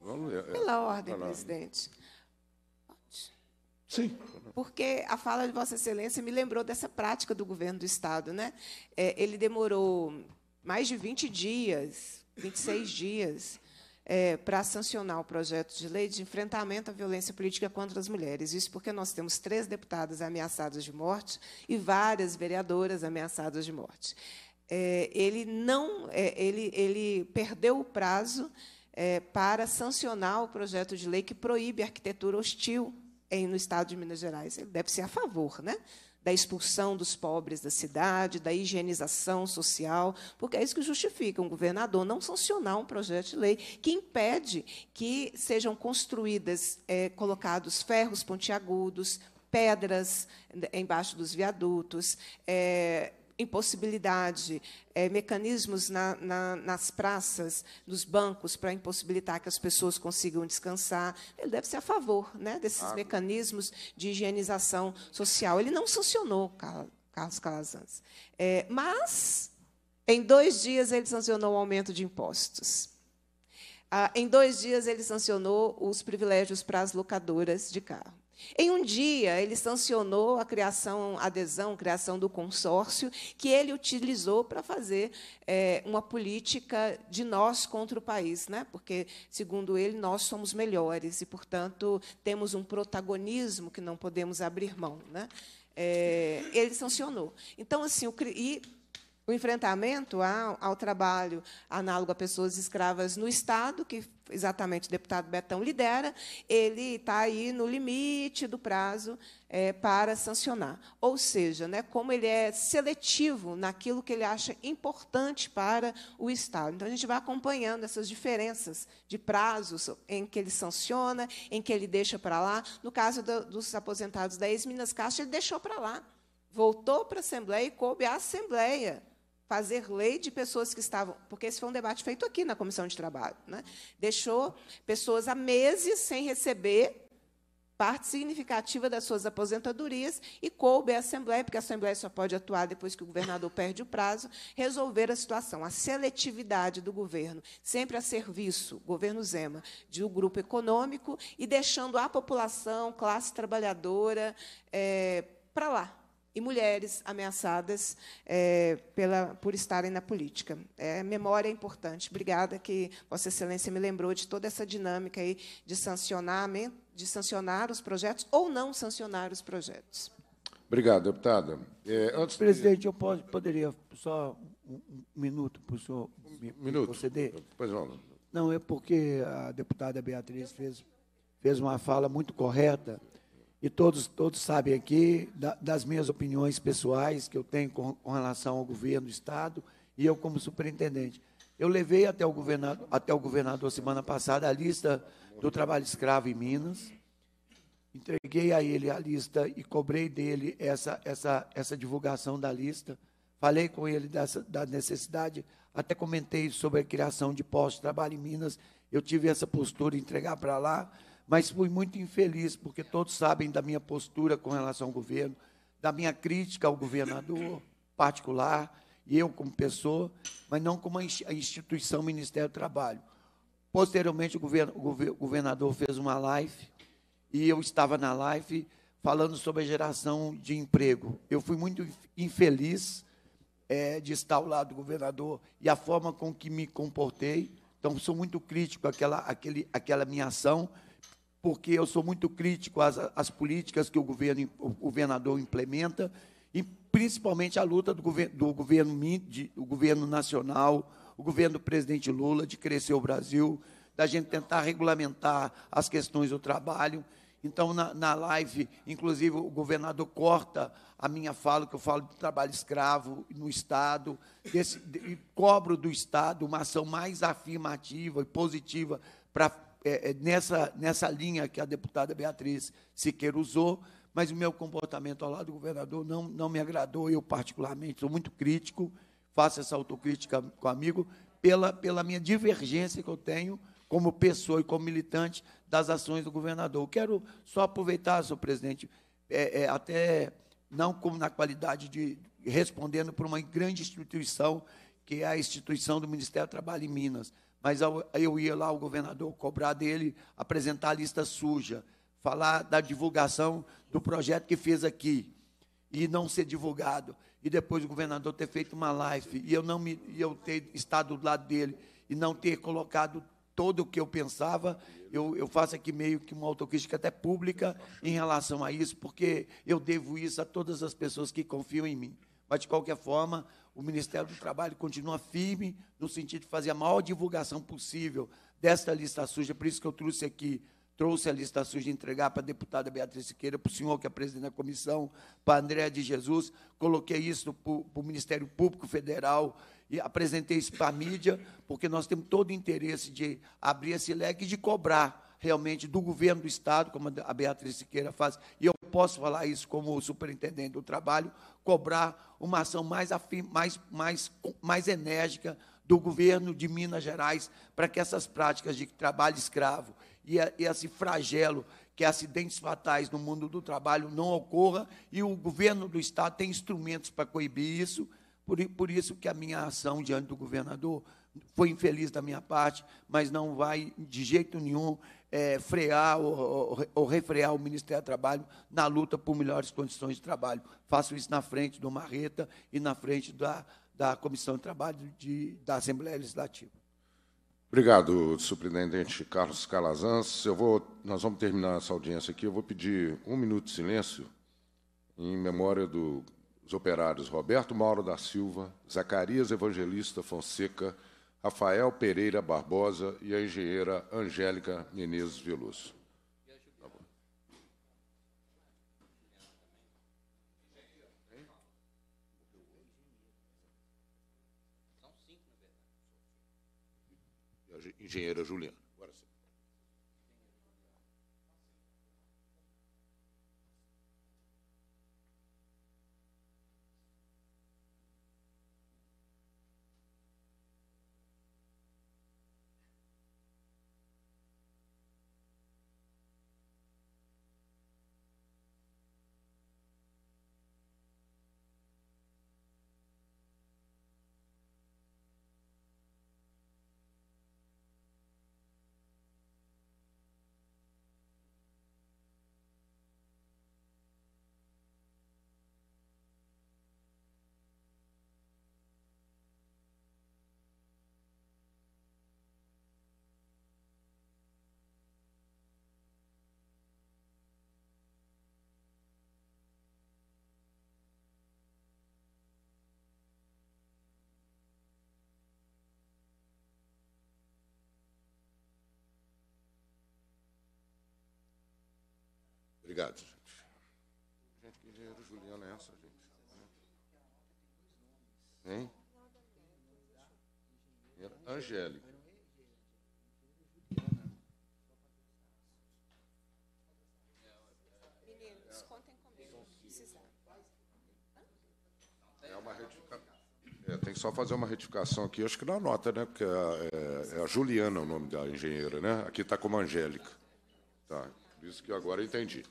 Speaker 1: Vamos, é, Pela ordem, presidente.
Speaker 2: Sim. Porque a fala de Vossa Excelência me lembrou dessa prática do governo do Estado. Né? É, ele demorou mais de 20 dias, 26 dias, é, para sancionar o projeto de lei de enfrentamento à violência política contra as mulheres. Isso porque nós temos três deputadas ameaçadas de morte e várias vereadoras ameaçadas de morte. É, ele não, é, ele, ele perdeu o prazo é, para sancionar o projeto de lei que proíbe a arquitetura hostil em, no Estado de Minas Gerais. Ele deve ser a favor, né? da expulsão dos pobres da cidade, da higienização social, porque é isso que justifica um governador não sancionar um projeto de lei que impede que sejam construídas, é, colocados ferros pontiagudos, pedras é, embaixo dos viadutos, é, impossibilidade, é, mecanismos na, na, nas praças, nos bancos, para impossibilitar que as pessoas consigam descansar. Ele deve ser a favor né, desses ah. mecanismos de higienização social. Ele não sancionou Carlos Calazans. É, mas, em dois dias, ele sancionou o aumento de impostos. Ah, em dois dias, ele sancionou os privilégios para as locadoras de carro. Em um dia, ele sancionou a criação, adesão, criação do consórcio, que ele utilizou para fazer é, uma política de nós contra o país, né? porque, segundo ele, nós somos melhores e, portanto, temos um protagonismo que não podemos abrir mão. Né? É, ele sancionou. Então, assim, o, e o enfrentamento ao, ao, trabalho análogo a pessoas escravas no Estado, que exatamente o deputado Betão lidera, ele está aí no limite do prazo é, para sancionar. Ou seja, né, como ele é seletivo naquilo que ele acha importante para o Estado. Então, a gente vai acompanhando essas diferenças de prazos em que ele sanciona, em que ele deixa para lá. No caso do, dos aposentados da ex-Minas Castro, ele deixou para lá. Voltou para a Assembleia e coube à Assembleia fazer lei de pessoas que estavam. Porque esse foi um debate feito aqui na comissão de trabalho. Né? Deixou pessoas há meses sem receber parte significativa das suas aposentadorias e coube a Assembleia, porque a Assembleia só pode atuar depois que o governador perde o prazo, resolver a situação. A seletividade do governo, sempre a serviço, governo Zema, de um grupo econômico e deixando a população, classe trabalhadora, é, eh, para lá, e mulheres ameaçadas é, pela, por estarem na política. É, memória é importante. Obrigada que Vossa Excelência me lembrou de toda essa dinâmica aí de sancionar, de sancionar os projetos ou não sancionar os projetos.
Speaker 1: Obrigado, deputada. É, antes...
Speaker 4: Presidente, eu posso, poderia só um, um minuto para o senhor
Speaker 1: me, conceder? Pois não.
Speaker 4: Não, é porque a deputada Beatriz fez, fez uma fala muito correta e todos, todos sabem aqui da, das minhas opiniões pessoais que eu tenho com, com, relação ao governo do Estado e eu como superintendente. Eu levei até o governador, até o governador semana passada a lista do trabalho escravo em Minas, entreguei a ele a lista e cobrei dele essa, essa, essa divulgação da lista, falei com ele dessa, da necessidade, até comentei sobre a criação de postos de trabalho em Minas, eu tive essa postura de entregar para lá, mas fui muito infeliz, porque todos sabem da minha postura com relação ao governo, da minha crítica ao governador particular, e eu como pessoa, mas não como a instituição Ministério do Trabalho. Posteriormente, o, governador fez uma live, e eu estava na live falando sobre a geração de emprego. Eu fui muito infeliz é, de estar ao lado do governador e a forma com que me comportei. Então, sou muito crítico àquela, àquele, àquela minha ação porque eu sou muito crítico às, às políticas que o, governo, o governador implementa, e principalmente a luta do, gover, do governo, de, do governo nacional, o governo do presidente Lula, de crescer o Brasil, da gente tentar regulamentar as questões do trabalho. Então, na, na, live, inclusive, o governador corta a minha fala, que eu falo de trabalho escravo no Estado, desse, de, cobro do Estado uma ação mais afirmativa e positiva para é, é, nessa, nessa linha que a deputada Beatriz Siqueira usou, mas o meu comportamento ao lado do governador não, não me agradou, eu particularmente sou muito crítico, faço essa autocrítica amigo pela, pela minha divergência que eu tenho como pessoa e como militante das ações do governador. Quero só aproveitar, senhor presidente, é, é, até não como na qualidade de respondendo por uma grande instituição, que é a instituição do Ministério do Trabalho em Minas, mas eu ia lá, o governador cobrar dele, apresentar a lista suja, falar da divulgação do projeto que fez aqui, e não ser divulgado, e depois o governador ter feito uma live, e eu, não me, e eu ter estado do lado dele, e não ter colocado todo o que eu pensava, eu, eu faço aqui meio que uma autocrítica até pública em relação a isso, porque eu devo isso a todas as pessoas que confiam em mim. Mas, de qualquer forma, o Ministério do Trabalho continua firme no sentido de fazer a maior divulgação possível desta lista suja. Por isso que eu trouxe aqui, trouxe a lista suja entregar para a deputada Beatriz Siqueira, para o senhor que é presidente da comissão, para a Andréa de Jesus, coloquei isso para o Ministério Público Federal e apresentei isso para a mídia, porque nós temos todo o interesse de abrir esse leque e de cobrar realmente do governo do Estado, como a Beatriz Siqueira faz, e eu posso falar isso como superintendente do trabalho, cobrar uma ação mais, afim, mais, mais, mais enérgica do governo de Minas Gerais para que essas práticas de trabalho escravo e, a, e esse flagelo que é acidentes fatais no mundo do trabalho não ocorra e o governo do Estado tem instrumentos para coibir isso, por, por isso que a minha ação diante do governador foi infeliz da minha parte, mas não vai de jeito nenhum é, frear ou, ou, ou, refrear o Ministério do Trabalho na luta por melhores condições de trabalho. Faço isso na frente do Marreta e na frente da, da Comissão de Trabalho de, da Assembleia Legislativa.
Speaker 1: Obrigado, Superintendente Carlos Calazans. Eu vou, nós vamos terminar essa audiência aqui. Eu vou pedir um minuto de silêncio em memória dos operários Roberto Mauro da Silva, Zacarias Evangelista Fonseca, Rafael Pereira Barbosa e a engenheira Angélica Menezes Veloso. Tá engenheira Juliana. Obrigado, gente. Gente, que dinheiro Juliano é essa, gente? Hein? Angélica.
Speaker 2: Meninos, contem comigo, precisar.
Speaker 7: É uma retificação.
Speaker 1: É, tem que só fazer uma retificação aqui, acho que na nota, né? Porque é, é, é a Juliana o nome da engenheira, né? Aqui está como Angélica. Tá, por isso que agora entendi.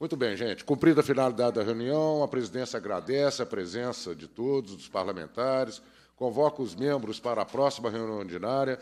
Speaker 1: Muito bem, gente. Cumprida a finalidade da reunião, a presidência agradece a presença de todos os parlamentares, convoca os membros para a próxima reunião ordinária